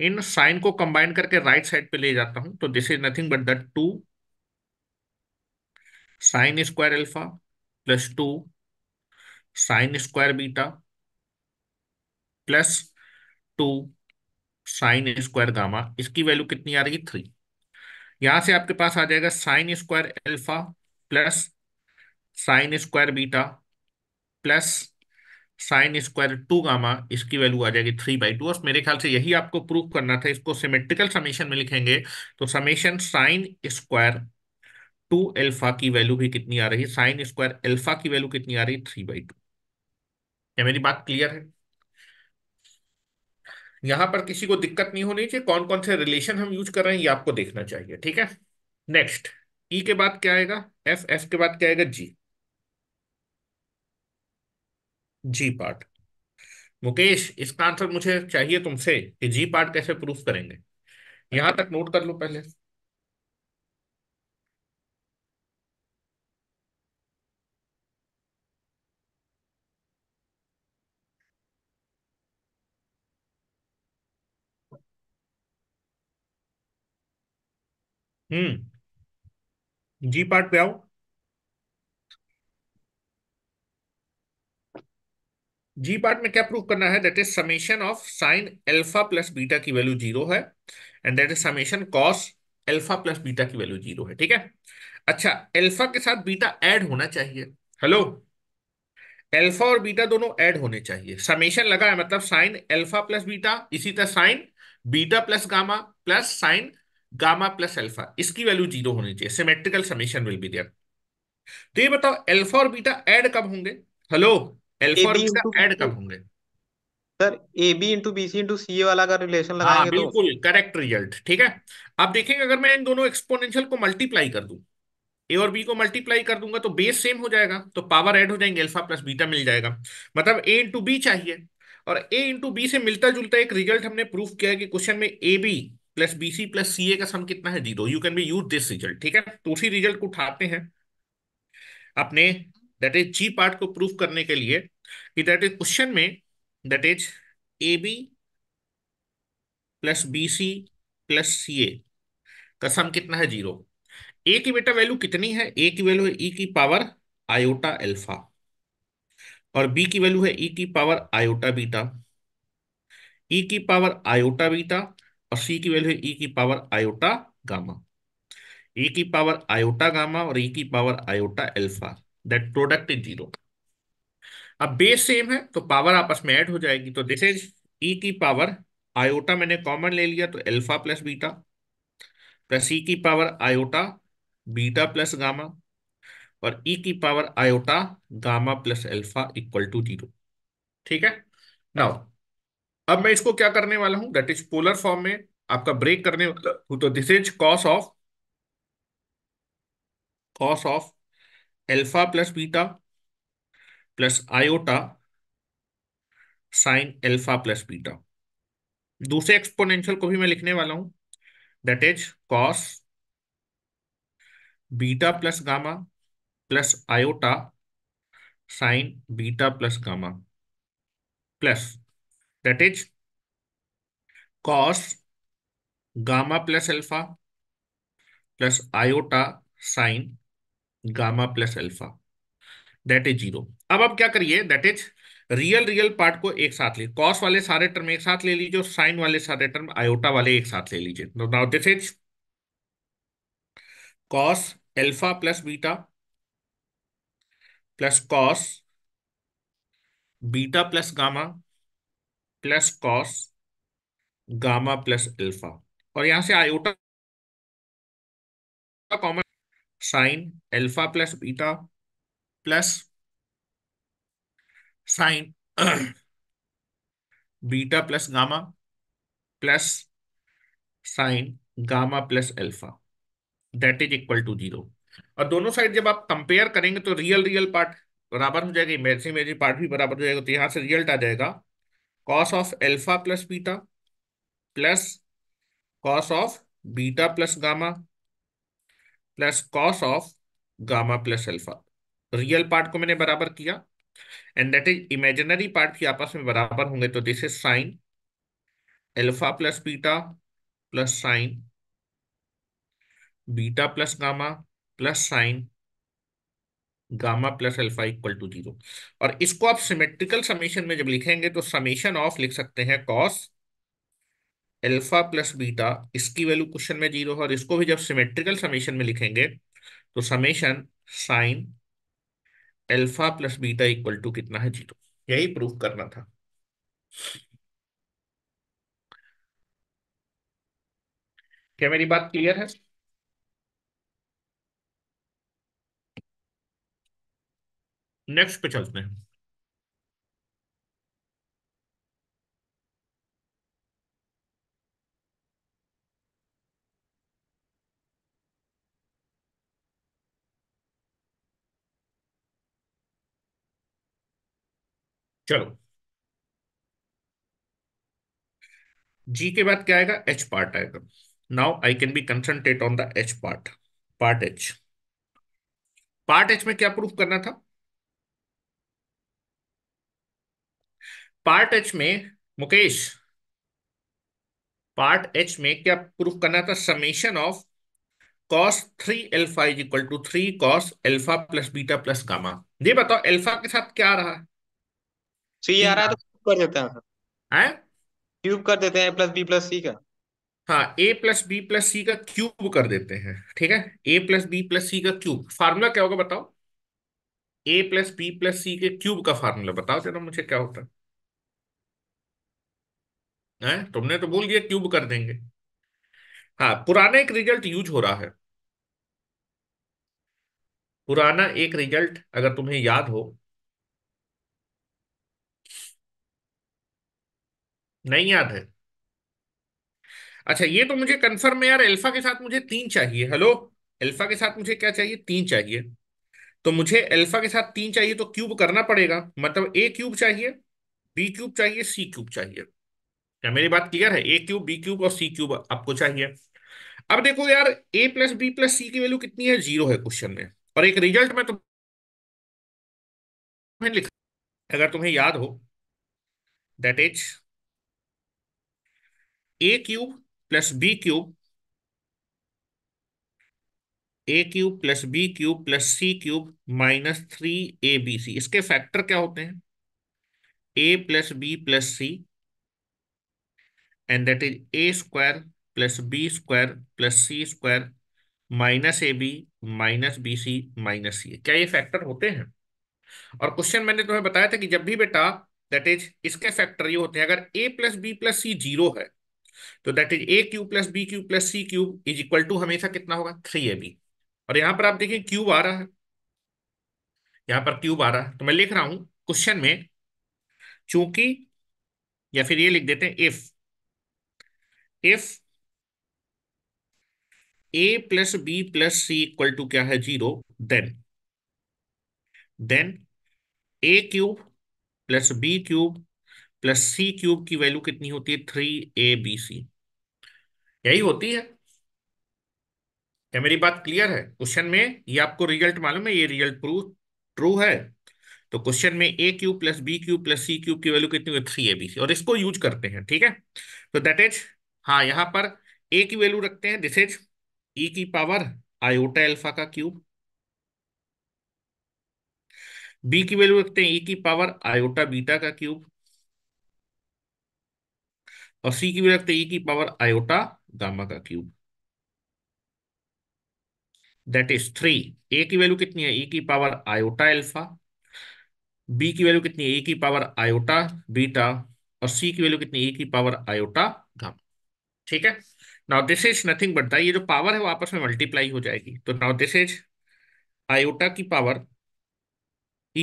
इन साइन को कंबाइन करके राइट साइड पे ले जाता हूं तो this is nothing but that two sine square alpha plus two sine square beta plus two sine square gamma इसकी वैल्यू कितनी आ रही थ्री यहां से आपके पास आ जाएगा sine square alpha plus sine square beta plus sine square two gamma इसकी वैल्यू आ जाएगी थ्री बाई टू और मेरे ख्याल से यही आपको प्रूफ करना था इसको सिमेट्रिकल समेशन में लिखेंगे तो summation sine square two alpha की वैल्यू भी कितनी आ रही है साइन स्क्वायर एल्फा की वैल्यू कितनी आ रही है थ्री बाई टू क्या मेरी बात क्लियर है यहां पर किसी को दिक्कत नहीं होनी चाहिए कौन कौन से रिलेशन हम यूज कर रहे हैं ये आपको देखना चाहिए ठीक है नेक्स्ट ई e के बाद क्या आएगा एफ एफ के बाद क्या आएगा जी जी पार्ट मुकेश इसका आंसर मुझे चाहिए तुमसे कि जी पार्ट कैसे प्रूफ करेंगे यहां तक नोट कर लो पहले हम्म जी पार्ट पे आओ जी पार्ट में क्या प्रूव करना है that is summation of sine alpha plus beta की वैल्यू जीरो है and that is summation cos alpha plus beta की वैल्यू जीरो है ठीक है अच्छा अल्फा के साथ बीटा ऐड होना चाहिए हेलो अल्फा और बीटा दोनों ऐड होने चाहिए समेशन लगा है मतलब साइन अल्फा प्लस बीटा इसी तरह sine beta plus gamma plus sine gamma plus alpha इसकी वैल्यू जीरो होनी चाहिए symmetrical summation will be there तो ये बताओ अल्फा और बीटा ऐड कब होंगे हेलो मल्टीप्लाई हाँ, तो। कर दू ए और बी को मल्टीप्लाई कर दूंगा तो बेस सेम हो जाएगा तो पावर एड हो जाएंगे अल्फा प्लस बीटा मिल जाएगा मतलब ए इंटू बी चाहिए और ए इंटू बी से मिलता जुलता एक रिजल्ट हमने प्रूफ किया है कि क्वेश्चन में a B plus B C plus C a का सम कितना है zero you can be use this result ठीक है तो उसी रिजल्ट को उठाते हैं अपने दैट इज जी पार्ट को प्रूफ करने के लिए कि दैट इज क्वेश्चन में that is A B plus B C plus C a का सम कितना है जीरो ए की बेटा वैल्यू कितनी है ए की वैल्यू है ई e की पावर आयोटा एल्फा और बी की वैल्यू है ई e की power iota beta e e की पावर आयोटा बीटा और सी की वैल्यू है ई e की पावर आयोटा गामा ई की पावर आयोटा गामा और ई e की power iota alpha that product is zero अब बेस सेम है तो पावर आपस में ऐड हो जाएगी तो दिस इज ई की पावर आयोटा मैंने कॉमन ले लिया तो एल्फा प्लस बीटा प्लस ई की power iota beta plus gamma और ई e की power iota gamma plus alpha equal to zero ठीक है नाउ अब मैं इसको क्या करने वाला हूं दैट इज पोलर फॉर्म में आपका ब्रेक करने वाला हूं तो this is cos of cos of alpha plus beta plus iota sine alpha plus beta दूसरे एक्सपोनेंशियल को भी मैं लिखने वाला हूं that is cos beta plus gamma plus iota sine beta plus gamma plus that is cos gamma plus alpha plus iota sine gamma plus alpha that is zero अब आप क्या करिए that is real real part को एक साथ ले cos वाले सारे टर्म एक साथ ले लीजिए और साइन वाले सारे टर्म आयोटा वाले एक साथ ले लीजिए now this is cos alpha plus beta plus cos beta plus gamma plus cos gamma plus alpha और यहां से iota common sine alpha plus beta plus sine beta plus gamma plus sine gamma plus alpha that is equal to zero और दोनों side जब आप compare करेंगे तो real real part बराबर हो जाएगा इमेज इमेज पार्ट भी बराबर हो जाएगा तो यहां से रियल्ट आ जाएगा cos of alpha plus beta plus cos of beta plus gamma plus cos of gamma plus alpha real part को मैंने बराबर किया and that is imaginary part भी आपस में बराबर होंगे तो this is sine alpha plus beta plus sine beta plus gamma plus sine gamma plus alpha equal to zero और इसको आप सिमेट्रिकल समेशन में जब लिखेंगे तो समेशन ऑफ लिख सकते हैं कॉस अल्फा प्लस बीटा इसकी वैल्यू क्वेश्चन में जीरो है और इसको भी जब सिमेट्रिकल समेशन में लिखेंगे तो summation sine alpha plus beta equal to कितना है जीरो यही प्रूफ करना था क्या मेरी बात क्लियर है नेक्स्ट पे चलते हैं चलो जी के बाद क्या आएगा एच पार्ट आएगा now I can be concentrate on the h part part h part h में क्या प्रूफ करना था पार्ट एच में मुकेश पार्ट एच में क्या प्रूफ करना था summation of cos three alpha is equal to three cos alpha plus beta plus gamma ये बताओ एल्फा के साथ क्या रहा है सी आ रहा है तो क्यूब कर देते हैं है? क्यूब कर देते हैं a plus B plus c का हाँ a plus B plus c का क्यूब कर देते हैं ठीक है ए प्लस बी प्लस सी का क्यूब फार्मूला क्या होगा बताओ a plus B plus c के क्यूब का फार्मूला बताओ जरा मुझे क्या होता है तुमने तो बोल दिया क्यूब कर देंगे हाँ पुराना एक रिजल्ट यूज हो रहा है पुराना एक रिजल्ट अगर तुम्हें याद हो नहीं याद है अच्छा ये तो मुझे कंफर्म है यार एल्फा के साथ मुझे तीन चाहिए हेलो एल्फा के साथ मुझे क्या चाहिए तीन चाहिए तो मुझे एल्फा के साथ तीन चाहिए तो क्यूब करना पड़ेगा मतलब ए क्यूब चाहिए बी क्यूब चाहिए सी क्यूब चाहिए क्या मेरी बात क्लियर है ए क्यूब बी क्यूब और सी क्यूब आपको चाहिए अब देखो यार ए प्लस बी प्लस सी की वैल्यू कितनी है जीरो है क्वेश्चन में और एक रिजल्ट में तो लिखा अगर तुम्हें याद हो that is a cube plus b cube a cube plus b cube plus c cube minus three a b c इसके फैक्टर क्या होते हैं a plus B plus c and that is a square plus B square plus C square minus a b minus b c minus c क्या ये factor होते हैं और question मैंने तुम्हें बताया था कि जब भी बेटा दैट इज इसके फैक्टर ये होते हैं अगर a plus B plus c zero है तो that is a cube plus b cube plus c cube is equal to हमेशा कितना होगा थ्री ए बी और यहां पर आप देखें क्यूब आ रहा है यहां पर क्यूब आ रहा है तो मैं लिख रहा हूं क्वेश्चन में चूंकि या फिर ये लिख देते हैं if if a plus B plus C equal to क्या है zero then then a cube plus b cube plus c cube की वैल्यू कितनी होती है थ्री ए बी सी यही होती है क्या मेरी बात क्लियर है क्वेश्चन में ये आपको रिजल्ट मालूम है ये रिजल्ट प्रूफ ट्रू है तो क्वेश्चन में a cube plus b cube plus c cube की वैल्यू कितनी है थ्री ए बी सी और इसको यूज करते हैं ठीक है तो दैट इज हाँ यहां पर ए की वैल्यू रखते हैं दिस इज ई की पावर आयोटा एल्फा का क्यूब बी की वैल्यू रखते हैं ई e की पावर आयोटा बीटा का क्यूब और सी की भी रखते ई e की पावर आयोटा गामा का क्यूब दैट इज थ्री ए की वैल्यू कितनी है ई e की पावर आयोटा एल्फा बी की वैल्यू कितनी है ई e की पावर आयोटा बीटा और सी की वैल्यू कितनी ई की पावर आयोटा गामा ठीक है now this is nothing but ये जो पावर है वो आपस में मल्टीप्लाई हो जाएगी तो नाउ दिस इज आयोटा की पावर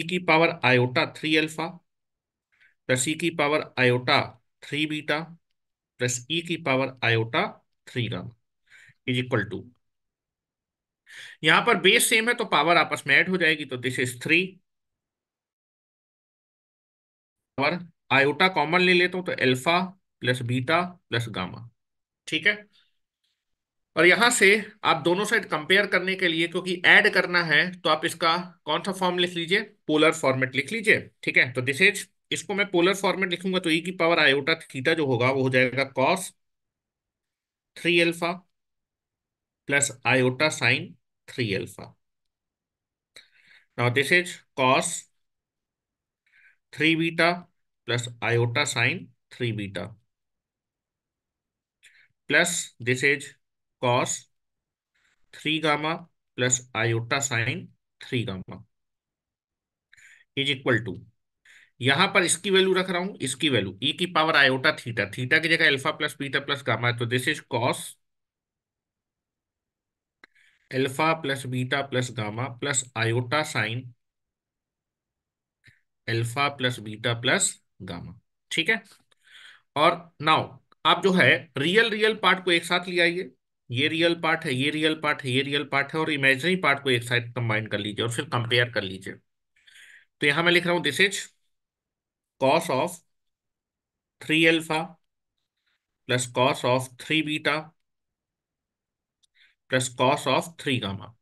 ई की power iota three alpha plus ई की power iota three beta plus e e की power iota three gamma is equal to यहां पर बेस सेम है तो पावर आपस में ऐड हो जाएगी तो this is three power iota common ले लेता हूं तो alpha plus beta plus gamma ठीक है और यहां से आप दोनों साइड कंपेयर करने के लिए क्योंकि ऐड करना है तो आप इसका कौन सा फॉर्म लिख लीजिए पोलर फॉर्मेट लिख लीजिए ठीक है तो दिस इज इसको मैं पोलर फॉर्मेट लिखूंगा तो ई e की पावर आयोटा थीटा जो होगा वो हो जाएगा cos three alpha plus iota sine three alpha now this is cos three beta plus iota sine three beta plus this is cos three gamma plus iota sine three gamma is equal to यहां पर इसकी value रख रहा हूं इसकी value e e की power iota theta theta की जगह alpha plus beta plus gamma है तो this is cos alpha plus beta plus gamma plus iota sine alpha plus beta plus gamma ठीक है और नाउ आप जो है रियल रियल पार्ट को एक साथ ले आइए ये रियल पार्ट है ये रियल पार्ट है ये रियल पार्ट है और इमेजिनरी पार्ट को एक साथ कंबाइन कर लीजिए और फिर कंपेयर कर लीजिए तो यहां मैं लिख रहा हूं this is cos of 3 alpha plus cos of 3 beta plus cos of 3 gamma.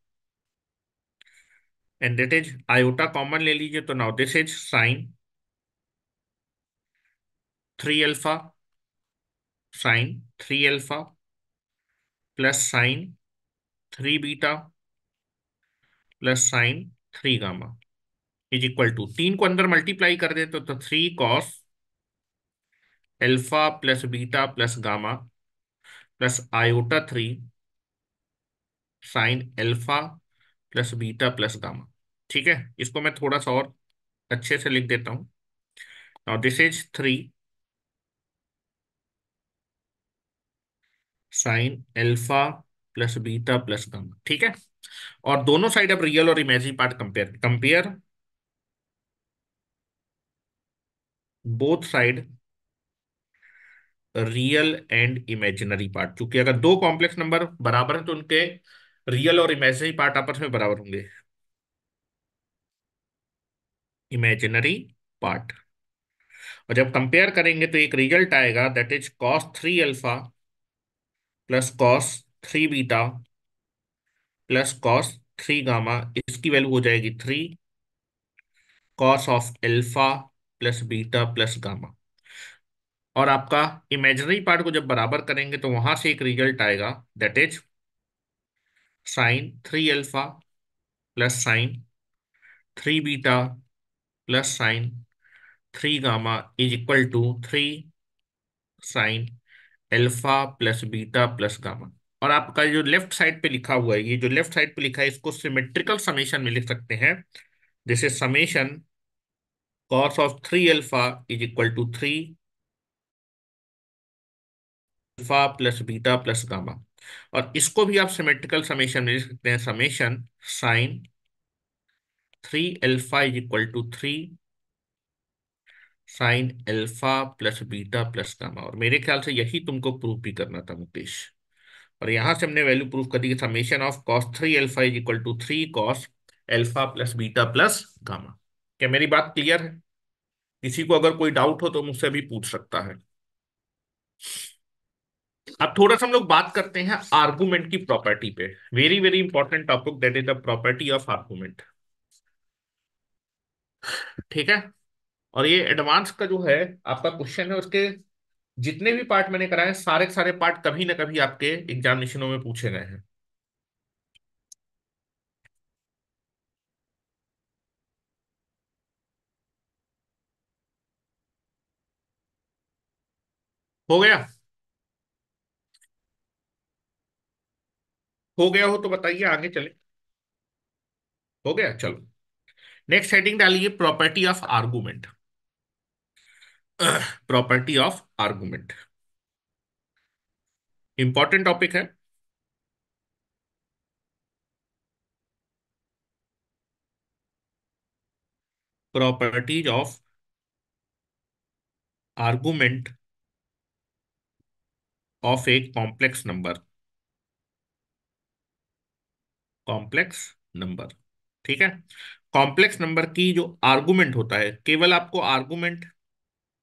And that is iota common ले लीजिए तो now this is sine 3 alpha sine 3 alpha plus sine 3 beta plus sine 3 gamma. Is equal to तीन को अंदर multiply कर देते तो three cos alpha plus beta plus gamma plus iota three sine alpha plus beta plus gamma ठीक है इसको मैं थोड़ा सा और अच्छे से लिख देता हूं now this is three sine alpha plus beta plus gamma ठीक है और दोनों साइड अब रियल और imagine part compare compare both side real and imaginary part क्योंकि अगर दो कॉम्प्लेक्स नंबर बराबर हैं तो उनके रियल और इमेजिनरी पार्ट आपस में बराबर होंगे इमेजिनरी पार्ट और जब कंपेयर करेंगे तो एक रिजल्ट आएगा that is cos three alpha plus cos three beta plus cos three gamma इसकी वैल्यू हो जाएगी three cos of alpha plus beta plus gamma और आपका इमेजनरी पार्ट को जब बराबर करेंगे तो वहां से एक रिजल्ट आएगा that is sine three alpha plus sine three beta plus sine three gamma is equal to three sine alpha plus beta plus gamma और आपका जो लेफ्ट साइड पे लिखा हुआ है ये जो लेफ्ट साइड पे लिखा है इसको सिमेट्रिकल समेशन में लिख सकते हैं जैसे summation cos of 3 alpha is equal to 3 alpha plus beta plus gamma और इसको भी आप सिमेट्रिकल समेशन में लिख सकते हैं summation sine three alpha is equal to three sine alpha plus beta plus gamma और मेरे ख्याल से यही तुमको प्रूफ भी करना था मुकेश और यहां से हमने वैल्यू प्रूफ कर दी कि summation of cos three alpha is equal to three cos alpha plus beta plus gamma क्या मेरी बात क्लियर है किसी को अगर कोई डाउट हो तो मुझसे भी पूछ सकता है अब थोड़ा सा हम लोग बात करते हैं आर्गूमेंट की प्रॉपर्टी पे very very important topic that is the property of argument ठीक है और ये एडवांस का जो है आपका क्वेश्चन है उसके जितने भी पार्ट मैंने कराए सारे सारे पार्ट कभी ना कभी आपके एग्जामिनेशनों में पूछे गए हैं हो गया हो गया हो तो बताइए आगे चले हो गया चलो नेक्स्ट हेडिंग डालिए property of argument property of argument important topic है properties of argument of a complex number complex number ठीक है कॉम्प्लेक्स नंबर की जो आर्गुमेंट होता है केवल आपको आर्गुमेंट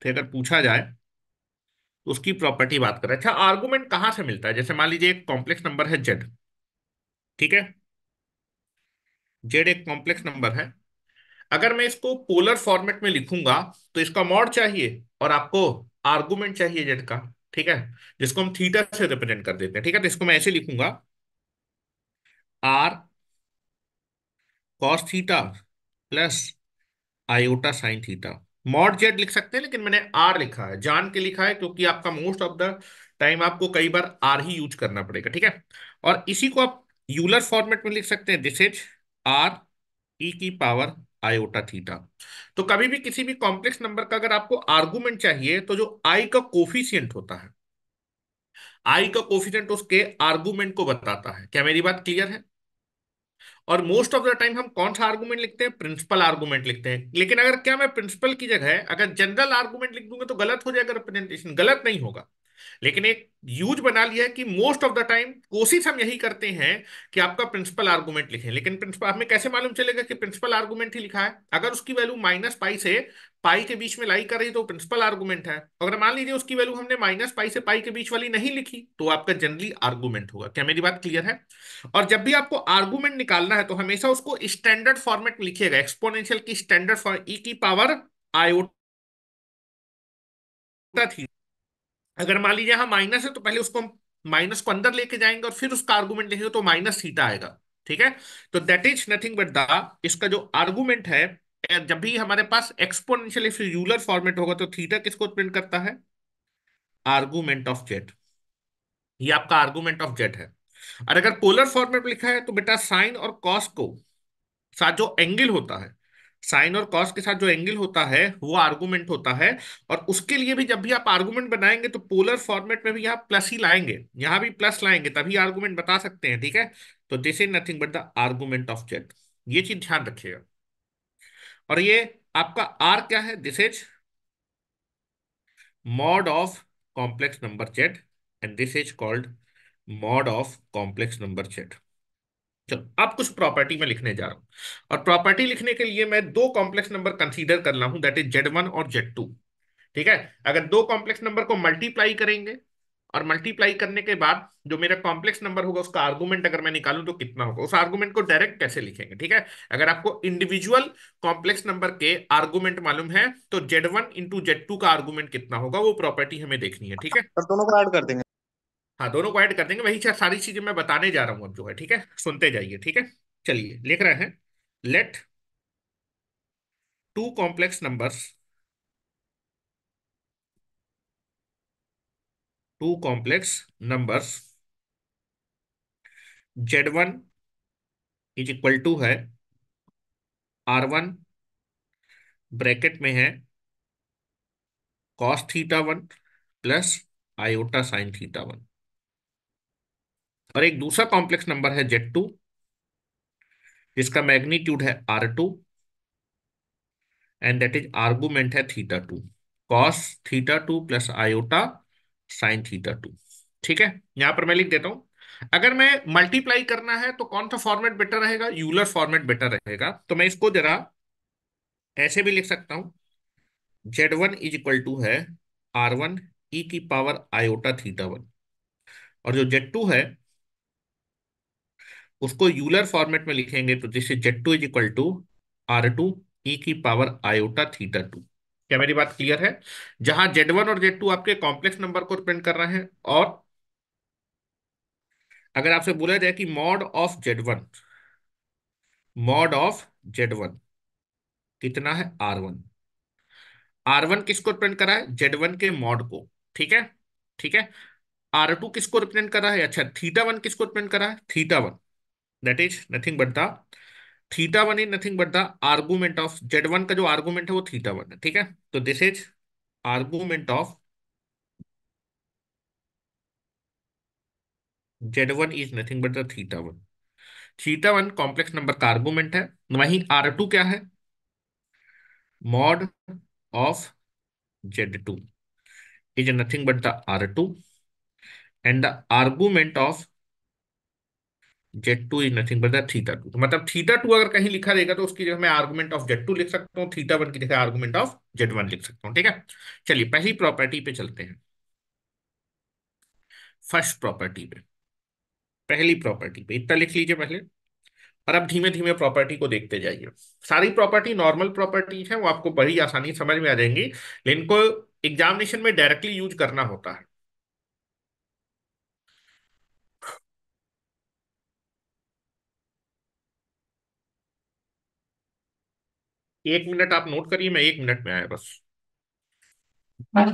से अगर पूछा जाए तो उसकी प्रॉपर्टी बात करें अच्छा आर्गुमेंट कहां से मिलता है जैसे मान लीजिए एक कॉम्प्लेक्स नंबर है जेड ठीक है जेड एक कॉम्प्लेक्स नंबर है अगर मैं इसको पोलर फॉर्मेट में लिखूंगा तो इसका मॉड चाहिए और आपको आर्गुमेंट चाहिए जेड का ठीक है जिसको हम थीटा से रिप्रेजेंट कर देते हैं ठीक है तो इसको मैं ऐसे लिखूंगा r cos theta plus iota sine theta mod z लिख सकते हैं लेकिन मैंने आर लिखा है जान के लिखा है क्योंकि आपका मोस्ट ऑफ द टाइम आपको कई बार आर ही यूज करना पड़ेगा ठीक है और इसी को आप यूलर फॉर्मेट में लिख सकते हैं दिस इज आर ई की पावर आयोटा थीटा तो कभी भी किसी भी कॉम्प्लेक्स नंबर का अगर आपको आर्गुमेंट चाहिए तो जो आई का कोफिशियंट होता है आई का कोफिशियंट उसके आर्गुमेंट को बताता है क्या मेरी बात क्लियर है और मोस्ट ऑफ द टाइम हम कौन सा आर्गुमेंट लिखते हैं प्रिंसिपल आर्गुमेंट लिखते हैं लेकिन अगर क्या मैं प्रिंसिपल की जगह अगर जनरल आर्गुमेंट लिख दूंगा तो गलत हो जाएगा रिप्रेजेंटेशन गलत नहीं होगा लेकिन एक यूज बना लिया है कि मोस्ट ऑफ द टाइम कोशिश हम यही करते हैं कि आपका प्रिंसिपल आर्गुमेंट लिखें लेकिन प्रिंसिपल हमें कैसे मालूम चलेगा कि प्रिंसिपल आर्गुमेंट ही लिखा है अगर उसकी वैल्यू माइनस पाई से पाई के बीच में लाई कर रही तो प्रिंसिपल आर्गुमेंट है अगर मान लीजिए उसकी वैल्यू हमने माइनस पाई से पाई के बीच वाली नहीं लिखी तो आपका जनरली आर्गूमेंट होगा क्या मेरी बात क्लियर है और जब भी आपको आर्गूमेंट निकालना है तो हमेशा उसको स्टैंडर्ड फॉर्मेट में लिखिएगा एक्सपोनेंशियल की स्टैंडर्ड फॉर्म ई की पावर आयोटा थी अगर मान लीजिए यहां माइनस है तो पहले उसको माइनस को अंदर लेके जाएंगे और फिर उसका आर्गुमेंट लेंगे तो माइनस थीटा आएगा ठीक है तो that is nothing but the इसका जो आर्गुमेंट है जब भी हमारे पास एक्सपोनेंशियल यूलर फॉर्मेट होगा तो थीटा किसको प्रिंट करता है आर्गुमेंट ऑफ जेट ये आपका आर्गुमेंट ऑफ जेट है और अगर पोलर फॉर्मेट लिखा है तो बेटा साइन और कॉस को साथ जो एंगल होता है साइन और कॉस के साथ जो एंगल होता है वो आर्गूमेंट होता है और उसके लिए भी जब भी आप आर्गुमेंट बनाएंगे तो पोलर फॉर्मेट में भी यहाँ प्लस ही लाएंगे यहाँ भी प्लस लाएंगे तभी आर्गुमेंट बता सकते हैं ठीक है तो this is nothing but the argument of z ये चीज ध्यान रखिएगा और ये आपका आर क्या है this is mod of complex number z and this is called mod of complex number z चलो अब कुछ प्रॉपर्टी में लिखने जा रहा हूं और प्रॉपर्टी लिखने के लिए मैं दो कॉम्प्लेक्स नंबर कंसीडर कर रहा हूं दैट इज जेड वन और जेड टू ठीक है अगर दो कॉम्प्लेक्स नंबर को मल्टीप्लाई करेंगे और मल्टीप्लाई करने के बाद जो मेरा कॉम्प्लेक्स नंबर होगा उसका आर्गुमेंट अगर मैं निकालू तो कितना होगा उस आर्गुमेंट को डायरेक्ट कैसे लिखेंगे ठीक है अगर आपको इंडिविजुअल कॉम्प्लेक्स नंबर के आर्गुमेंट मालूम है तो Z one into Z two का आर्गुमेंट कितना होगा वो प्रॉपर्टी हमें देखनी है ठीक है दोनों को ऐड कर देंगे हाँ दोनों को ऐड कर देंगे वही सारी चीजें मैं बताने जा रहा हूँ अब जो है ठीक है सुनते जाइए ठीक है चलिए लिख रहे हैं let two complex numbers two complex numbers z one is equal to है आर वन ब्रैकेट में है cos theta one plus iota sine theta one और एक दूसरा कॉम्प्लेक्स नंबर है जेड टू जिसका मैग्नीट्यूड है r two and that is argument है theta two cos theta two plus iota sine theta two ठीक है यहां पर मैं लिख देता हूं अगर मैं मल्टीप्लाई करना है तो कौन सा फॉर्मेट बेटर रहेगा यूलर फॉर्मेट बेटर रहेगा तो मैं इसको जरा ऐसे भी लिख सकता हूं Z one is equal to है आर वन ई की पावर आयोटा थीटा वन और जो जेड टू है उसको यूलर फॉर्मेट में लिखेंगे तो जैसे z two is equal to r two e की पावर आयोटा थीटा टू क्या मेरी बात क्लियर है जहां जेड वन और जेड टू आपके कॉम्प्लेक्स नंबर को रिप्रेजेंट कर रहे हैं और अगर आपसे बोला जाए कि mod of Z one mod of Z one कितना है आर वन आर वन किसको रिप्रेजेंट करा है जेड वन के मॉड को ठीक है ठीक है आर टू किसको रिप्रेजेंट करा है अच्छा थीटा वन किसको रिप्रेजेंट करा है theta one that is nothing but the theta one is nothing but the argument of Z one का जो आर्गूमेंट है वो थीटा वन है ठीक है तो this is argument of Z one is nothing but the theta one theta one complex number का argument है तो वहीं आर टू क्या है mod of Z two is nothing but the r two and the argument of Z two is nothing but theta two मतलब theta two अगर कहीं लिखा रहेगा तो उसकी जगह मैं आर्गुमेंट ऑफ जेड टू लिख सकता हूँ थीटा वन की जगह आर्गुमेंट ऑफ जेड वन लिख सकता हूँ ठीक है चलिए पहली प्रॉपर्टी पे चलते हैं फर्स्ट प्रॉपर्टी पे पहली प्रॉपर्टी पे इतना लिख लीजिए पहले और अब धीमे धीमे प्रॉपर्टी को देखते जाइए सारी प्रॉपर्टी नॉर्मल प्रॉपर्टीज है वो आपको बड़ी आसानी समझ में आ जाएंगी लेकिन को एग्जामिनेशन में डायरेक्टली यूज करना होता है एक मिनट आप नोट करिए मैं एक मिनट में आया बस हाँ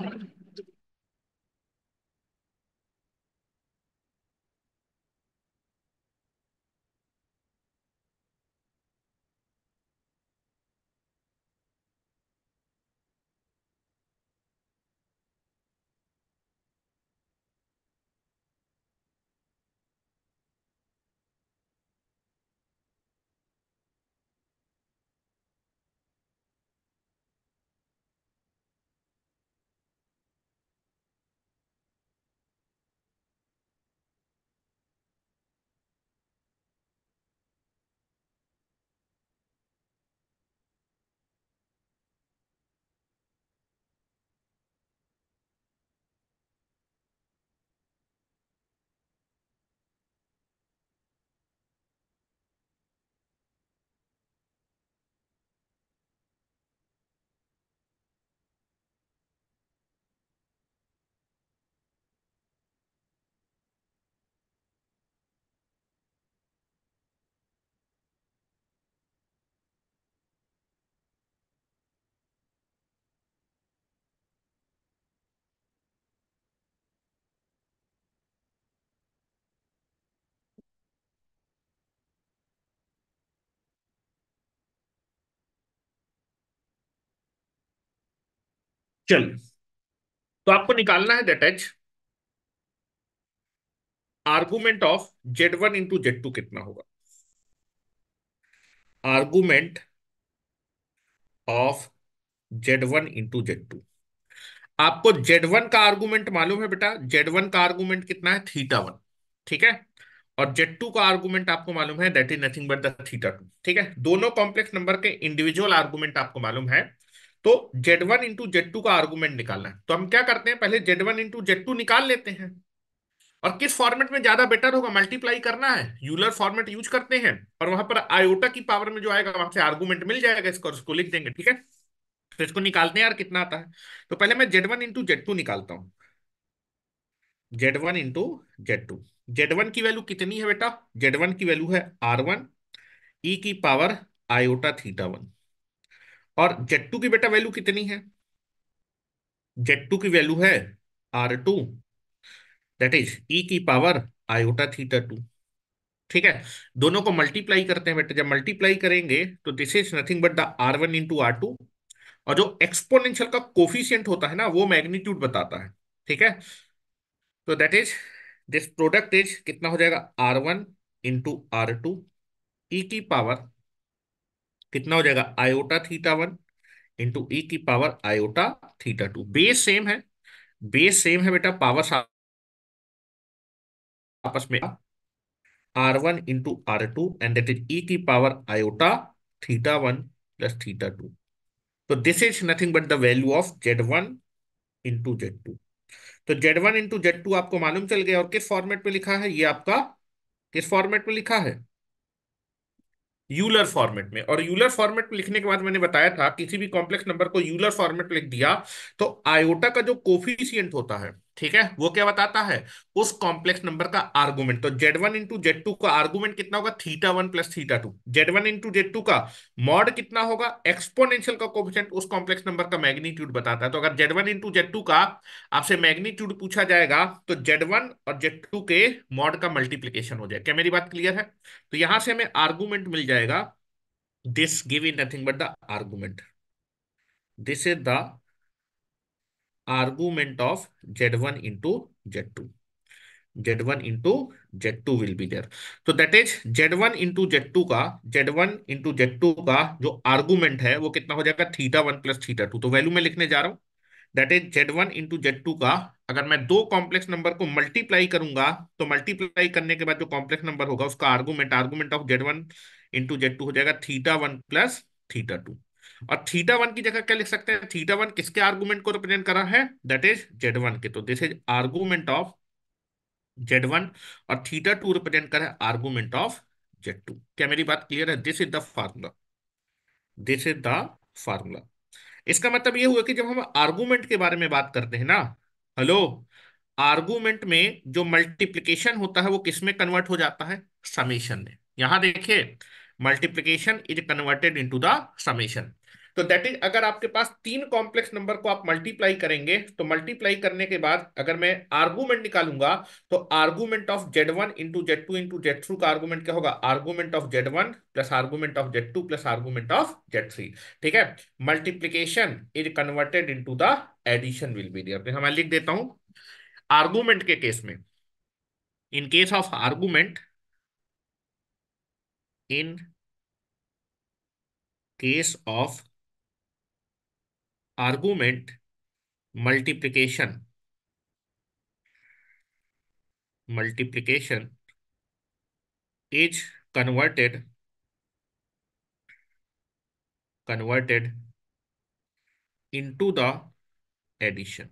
चलिए तो आपको निकालना है that h argument of Z one into Z two कितना होगा argument of Z one into Z two आपको जेड वन का आर्गूमेंट मालूम है बेटा जेड वन का आर्गूमेंट कितना है थीटा वन ठीक है और जेड टू का आर्गूमेंट आपको मालूम है that is nothing but the theta two ठीक है दोनों कॉम्प्लेक्स नंबर के इंडिविजुअल आर्गूमेंट आपको मालूम है तो Z one into Z two का आर्गूमेंट निकालना है तो हम क्या करते हैं पहले z one into Z two निकाल लेते हैं और किस फॉर्मेट में ज्यादा बेटर होगा मल्टीप्लाई करना है यूलर फॉर्मेट यूज करते हैं और वहां पर आयोटा की पावर में जो आएगा वहां से आर्गूमेंट मिल जाएगा इसको उसको लिख देंगे ठीक है तो इसको निकालते हैं यार कितना आता है तो पहले मैं Z one into Z two निकालता हूं Z one into Z two Z one की वैल्यू कितनी है बेटा जेड वन की वैल्यू है आर वन ई की पावर आयोटा थीटा वन और जेड टू की बेटा वैल्यू कितनी है जेट टू की वैल्यू है r two that is e की पावर आयोटा थीटा टू ठीक है दोनों को मल्टीप्लाई करते हैं बेटा जब मल्टीप्लाई करेंगे तो this is nothing but the r one into are two और जो एक्सपोनेंशियल का कोफिशियंट होता है ना वो मैग्नीट्यूड बताता है ठीक है तो that is this product is कितना हो जाएगा are one into are two e की पावर कितना हो जाएगा iota theta one into e की power iota theta two base same है बेस सेम है बेटा पावर आपस में r one into are two and that is e की power iota theta one plus theta two तो this is nothing but the value of Z one into Z two तो Z one into Z two आपको मालूम चल गया और किस format में लिखा है ये आपका किस फॉर्मेट में लिखा है यूलर फॉर्मेट में और यूलर फॉर्मेट में लिखने के बाद मैंने बताया था किसी भी कॉम्प्लेक्स नंबर को यूलर फॉर्मेट लिख दिया तो आयोटा का जो कोफिशियंट होता है ठीक है वो क्या बताता है उस कॉम्प्लेक्स नंबर का आर्गुमेंट तो Z one into Z two का आर्गुमेंट कितना होगा theta one plus theta two Z one into Z two का मॉड कितना होगा एक्सपोनेंशियल का कोफिशिएंट उस कॉम्प्लेक्स नंबर का मैग्नीट्यूड बताता है तो अगर z one into Z two का आपसे मैग्नीट्यूड पूछा जाएगा तो जेड वन और जेड टू के मॉड का मल्टीप्लीकेशन हो जाए क्या मेरी बात क्लियर है तो यहां से हमें आर्गूमेंट मिल जाएगा this give in nothing but the argument this is the argument of z1 into z2 z1 into z2 will be there so that is z1 into z2 का z1 into z2 का जो argument है वो कितना हो जाएगा theta one plus theta two तो value में लिखने जा रहा हूं that is z1 into z2 Z का अगर मैं दो कॉम्प्लेक्स नंबर को मल्टीप्लाई करूंगा तो मल्टीप्लाई करने के बाद जो कॉम्प्लेक्स नंबर होगा उसका argument argument of Z one into Z two हो जाएगा theta one plus theta two और थीटा वन की जगह क्या लिख सकते हैं थीटा वन किसके आर्गूमेंट को रिप्रेजेंट कर रहा है दैट इज जेड वन के तो this is argument of Z one और थीटा टू रिप्रेजेंट कर रहा है आर्गूमेंट ऑफ जेड टू क्या मेरी बात क्लियर है this is the formula this is the formula इसका मतलब यह हुआ कि जब हम आर्गूमेंट के बारे में बात करते हैं ना हेलो आर्गूमेंट में जो मल्टीप्लीकेशन होता है वो किस में कन्वर्ट हो जाता है समेशन में यहां देखिए multiplication is converted into the summation तो दैट इज अगर आपके पास तीन कॉम्प्लेक्स नंबर को आप मल्टीप्लाई करेंगे तो मल्टीप्लाई करने के बाद अगर मैं आर्गूमेंट निकालूंगा तो argument of Z one into Z two into z three का आर्गूमेंट क्या होगा argument of Z one plus argument of Z two plus argument of Z three ठीक है multiplication is converted into the addition will be there मैं लिख देता हूं argument के केस में in case of argument in case of argument multiplication multiplication is converted converted into the addition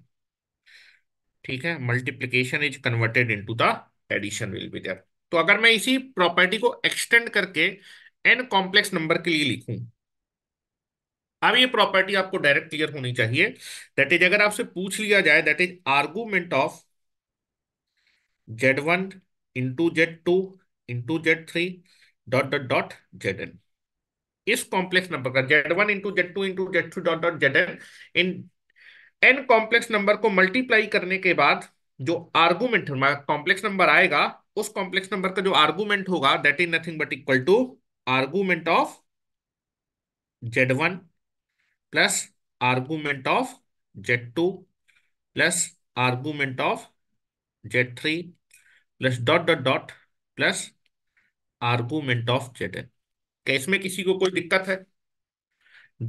ठीक है multiplication is converted into the addition will be there तो अगर मैं इसी प्रॉपर्टी को एक्सटेंड करके एन कॉम्प्लेक्स नंबर के लिए लिखूं अब हाँ, ये प्रॉपर्टी आपको डायरेक्ट क्लियर होनी चाहिए दैट इज अगर आपसे पूछ लिया जाए that is argument of Z one into Z two into Z three dot dot dot z n इस कॉम्प्लेक्स नंबर का z one into Z two into Z three dot dot z n इन n complex number को multiply करने के बाद जो argument complex number आएगा उस कॉम्प्लेक्स नंबर का जो आर्गूमेंट होगा that is nothing but equal to argument of Z one plus argument of Z two plus argument of Z three plus dot dot dot plus argument of z n क्या इसमें किसी को कोई दिक्कत है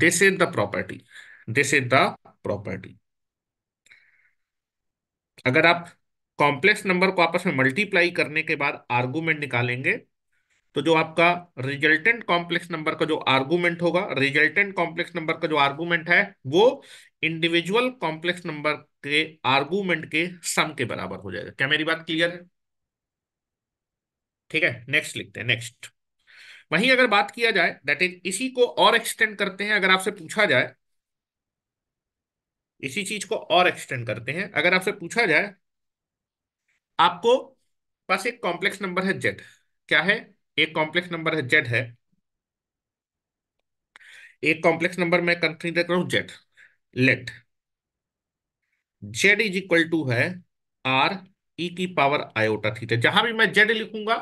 this is the property this is the property अगर आप complex number को आपस में मल्टीप्लाई करने के बाद आर्गूमेंट निकालेंगे तो जो आपका रिजल्टेंट कॉम्प्लेक्स नंबर का जो आर्गूमेंट होगा रिजल्टेंट कॉम्प्लेक्स नंबर का जो आर्गूमेंट है वो इंडिविजुअल कॉम्प्लेक्स नंबर के आर्गूमेंट के सम के बराबर हो जाएगा क्या मेरी बात क्लियर है ठीक है नेक्स्ट लिखते हैं नेक्स्ट वहीं अगर बात किया जाए दैट इज इसी को और एक्सटेंड करते हैं अगर आपसे पूछा जाए इसी चीज को और एक्सटेंड करते हैं अगर आपसे पूछा जाए आपको पास एक कॉम्प्लेक्स नंबर है जेड क्या है एक कॉम्प्लेक्स नंबर है जेड है एक कॉम्प्लेक्स नंबर मैं कंसिडर कर रहा हूं z let z is equal to है आर ई e की पावर आयोटा थीटा जहां भी मैं जेड लिखूंगा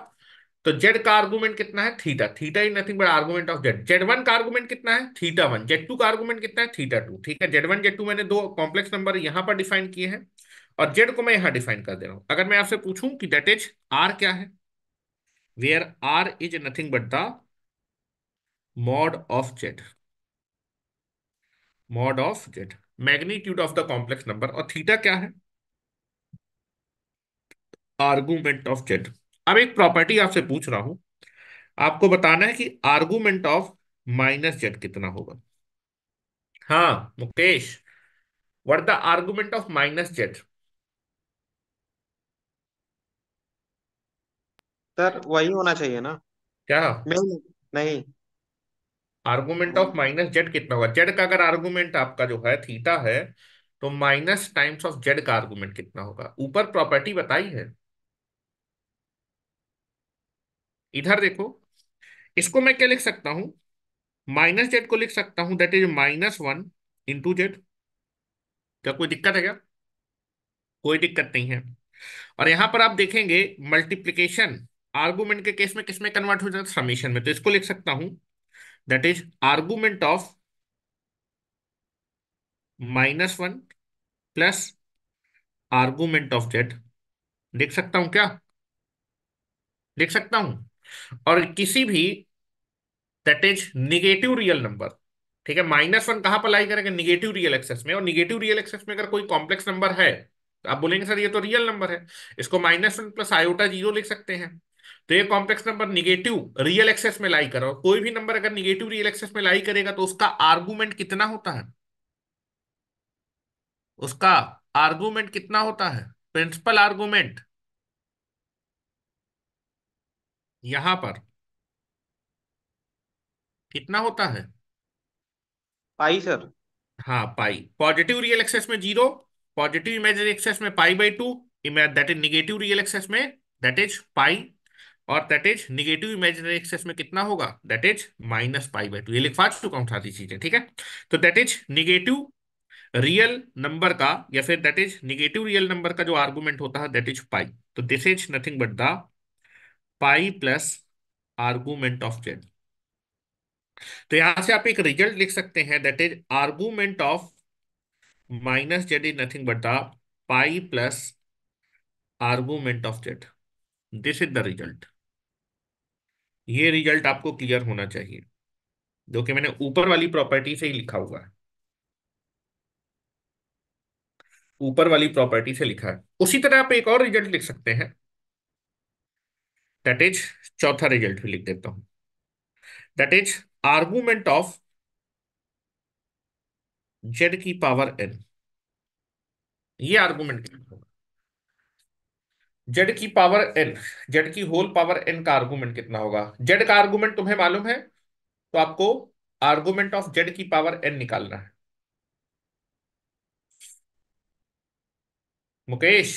तो जेड का आर्गुमेंट कितना है theta theta is nothing but argument of z z one का आर्गुमेंट कितना है थीटा वन जेड टू का आर्गुमेंट कितना है थीटा टू ठीक है जेड वन जेड टू मैंने दो कॉम्प्लेक्स नंबर यहां पर डिफाइन किए हैं और जेड को मैं यहां डिफाइन कर दे रहा हूं अगर मैं आपसे पूछूं कि डेट इज आर क्या है where r is nothing but the mod of z mod of z magnitude of the complex number और थीटा क्या है आर्गूमेंट ऑफ जेड अब एक प्रॉपर्टी आपसे पूछ रहा हूं आपको बताना है कि आर्गूमेंट ऑफ माइनस जेड कितना होगा हाँ Mukesh what the argument of minus z sir वही होना चाहिए ना क्या नहीं नहीं आर्गूमेंट ऑफ माइनस जेड कितना होगा जेड का अगर आर्गूमेंट आपका जो है थीटा है तो माइनस टाइम्स ऑफ जेड का आर्गुमेंट कितना होगा ऊपर प्रॉपर्टी बताई है इधर देखो इसको मैं क्या लिख सकता हूं माइनस जेड को लिख सकता हूं that is minus one into z क्या कोई दिक्कत है क्या कोई दिक्कत नहीं है और यहां पर आप देखेंगे मल्टीप्लीकेशन आर्गुमेंट के केस में किसमें कन्वर्ट हो जाता है समीशन में तो इसको लिख सकता हूं that is argument of minus one plus argument of z लिख सकता हूं क्या लिख सकता हूं और किसी भी that is negative real number ठीक है माइनस वन कहां पर लाई करेगा निगेटिव रियल एक्सेस में और निगेटिव रियल एक्सेस में अगर कोई कॉम्प्लेक्स नंबर है तो आप बोलेंगे सर ये तो रियल नंबर है इसको minus one plus iota zero लिख सकते हैं तो ये complex number negative real axis में लाई करो कोई भी नंबर अगर निगेटिव रियल एक्सेस में लाई करेगा तो उसका आर्गूमेंट कितना होता है उसका आर्गूमेंट कितना होता है प्रिंसिपल आर्गूमेंट यहां पर कितना होता है पाई सर हाँ पाई पॉजिटिव रियल एक्सेस में जीरो पॉजिटिव इमेजिन एक्सेस में pi by two that is negative real axis में दैट इज पाई और that is negative imaginary axis में कितना होगा that is minus pi by two ये लिखवा चुका हूँ सारी चीजें ठीक है तो that is negative real number का या फिर that is negative real number का जो आर्गूमेंट होता है दैट इज पाई तो this is nothing but the pi plus argument of Z तो यहां से आप एक रिजल्ट लिख सकते हैं that is argument of minus Z is nothing but the pi plus argument of Z this is the result ये रिजल्ट आपको क्लियर होना चाहिए जो कि मैंने ऊपर वाली प्रॉपर्टी से ही लिखा हुआ है ऊपर वाली प्रॉपर्टी से लिखा है उसी तरह आप एक और रिजल्ट लिख सकते हैं दैट इज चौथा रिजल्ट भी लिख देता हूं that is argument of Z की पावर एन ये आर्गूमेंट क्या होगा जेड की पावर एन जेड की होल पावर एन का आर्गूमेंट कितना होगा जेड का आर्गूमेंट तुम्हें मालूम है तो आपको आर्गूमेंट ऑफ जेड की पावर एन निकालना है मुकेश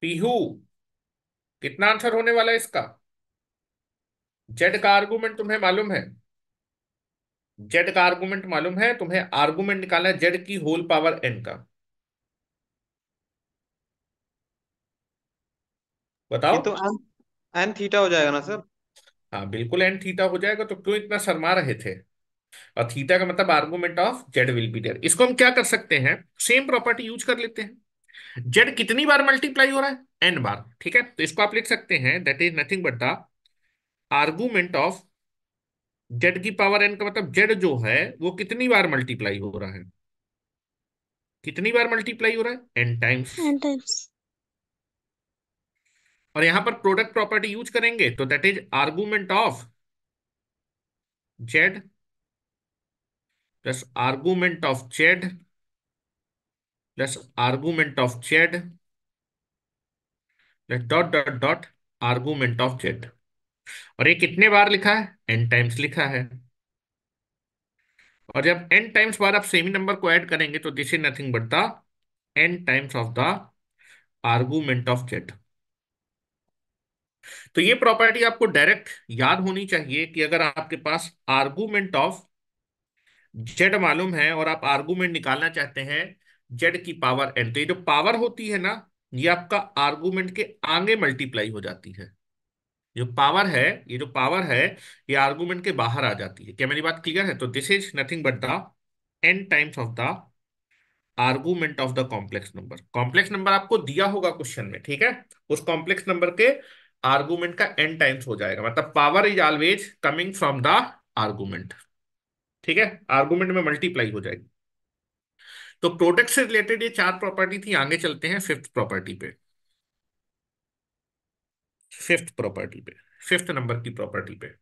पीहू कितना आंसर होने वाला है इसका जेड का आर्गूमेंट तुम्हें मालूम है जेड का आर्गूमेंट मालूम है तुम्हें आर्गूमेंट निकालना है जेड की होल पावर एन का बताओ ये तो एन एन थीटा हो जाएगा ना सर हाँ बिल्कुल एन थीटा हो जाएगा तो क्यों इतना शर्मा रहे थे और थीटा का मतलब argument of Z will be there इसको हम क्या कर सकते हैं सेम प्रॉपर्टी यूज कर लेते हैं जेड कितनी बार मल्टीप्लाई हो रहा है एन बार ठीक है तो इसको आप लिख सकते हैं that is nothing but the argument of Z की पावर एन का मतलब जेड जो है वो कितनी बार मल्टीप्लाई हो रहा है कितनी बार मल्टीप्लाई हो रहा है एन टाइम्स एन टाइम्स और यहां पर प्रोडक्ट प्रॉपर्टी यूज करेंगे तो that is argument of Z plus argument of Z plus argument of Z plus dot dot dot argument of Z और ये कितने बार लिखा है एन टाइम्स लिखा है और जब एन टाइम्स बार आप सेमी नंबर को ऐड करेंगे तो this is nothing but the n times of the argument of Z तो ये प्रॉपर्टी आपको डायरेक्ट याद होनी चाहिए कि अगर आपके पास आर्गूमेंट ऑफ जेड मालूम है और आप आर्गूमेंट निकालना चाहते हैं जेड की पावर एन तो ये जो पावर होती है ना ये आपका आर्गुमेंट के आगे मल्टीप्लाई हो जाती है जो पावर है ये जो पावर है ये आर्गूमेंट के बाहर आ जाती है क्या मेरी बात क्लियर है तो this is nothing but the n times of the argument of the complex number complex number आपको दिया होगा क्वेश्चन में ठीक है उस कॉम्प्लेक्स नंबर के आर्गूमेंट का एन टाइम्स हो जाएगा मतलब power is always coming from the argument ठीक है आर्गूमेंट में मल्टीप्लाई हो जाएगी तो प्रोडक्ट से रिलेटेड ये चार प्रॉपर्टी थी आगे चलते हैं फिफ्थ प्रॉपर्टी पे फिफ्थ प्रॉपर्टी पे फिफ्थ नंबर की प्रॉपर्टी पे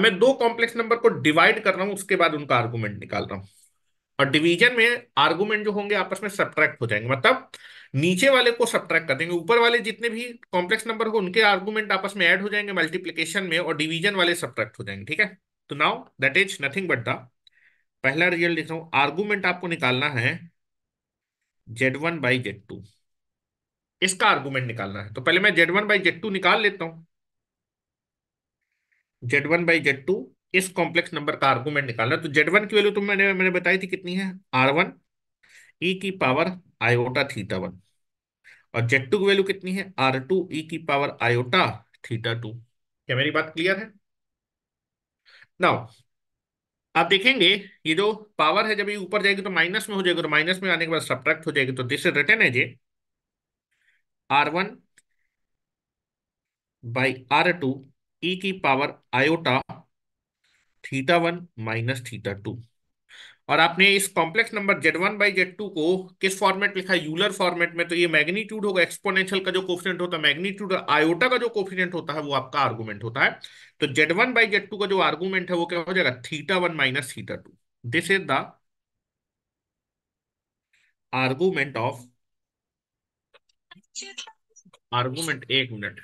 मैं दो कॉम्प्लेक्स नंबर को डिवाइड कर रहा हूं उसके बाद उनका आर्गूमेंट निकाल रहा हूं और डिवीजन में आर्गूमेंट जो होंगे आपस में सब्ट्रैक्ट हो जाएंगे मतलब नीचे वाले को सब्ट्रैक्ट कर देंगे ऊपर वाले जितने भी कॉम्प्लेक्स नंबर हो उनके आर्गूमेंट आपस में ऐड हो जाएंगे मल्टीप्लीकेशन में और डिवीजन वाले सब्ट्रैक्ट हो जाएंगे ठीक है तो now that is nothing but the पहला रिजल्ट लिख रहा हूं आर्गूमेंट आपको निकालना है Z one by Z two इसका आर्गूमेंट निकालना है तो पहले मैं Z one by Z two निकाल लेता हूं Z one by Z two इस कॉम्प्लेक्स नंबर का आर्गूमेंट निकालना तो जेड वन की वैल्यू तो मैंने मैंने बताई थी कितनी है आर वन ई की पावर आयोटा थीटा वन और जेड टू की वैल्यू कितनी है आर टू ई की पावर आयोटा थीटा टू क्या मेरी बात क्लियर है नाउ आप देखेंगे ये जो पावर है जब ये ऊपर जाएगी तो माइनस में हो जाएगी और तो माइनस में आने के बाद सब्ट्रैक्ट हो जाएगी तो दिस इज रिटर्न है Z R one by R two e की power iota theta one minus theta two और आपने इस complex number Z one by Z two को किस फॉर्मेट लिखा है यूलर फॉर्मेट में तो ये मैग्नीट्यूड होगा एक्सपोनेंशियल का जो कोफिशियंट होता है मैग्नीट्यूड आयोटा का जो कोफिशियंट होता है वो आपका आर्गुमेंट होता है तो Z one by Z two का जो आर्गुमेंट है वो क्या हो जाएगा theta one minus theta two this is the argument of argument एक मिनट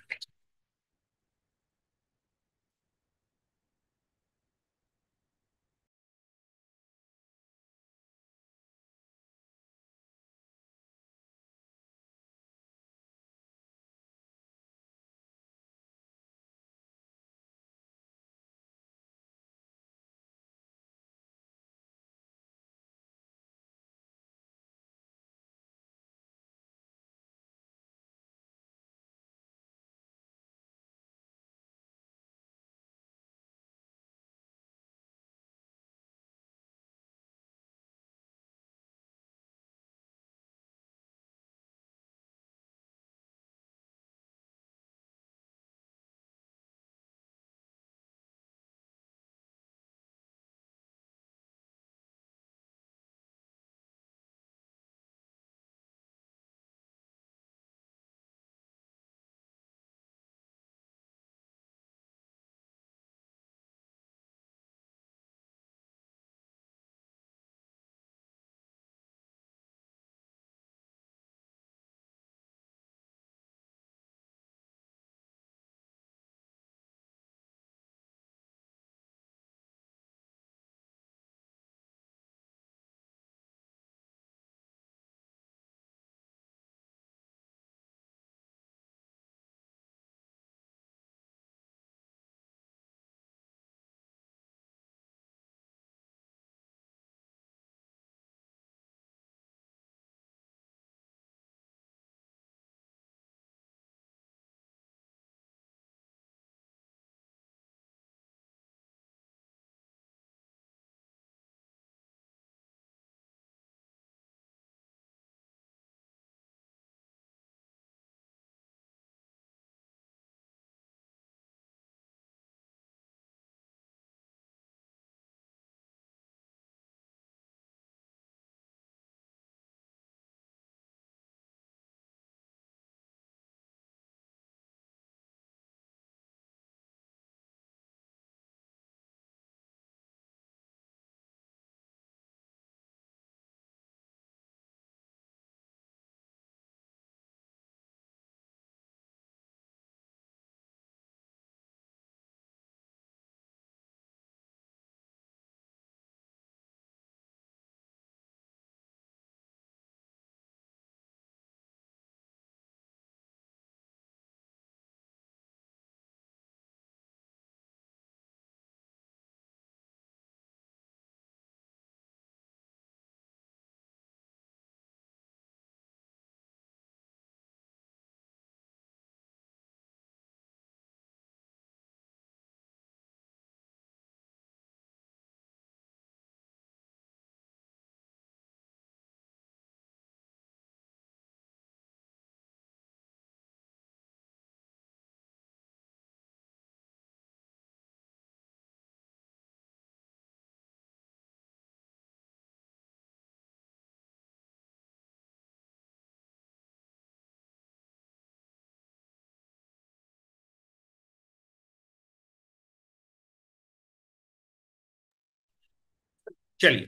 चलिए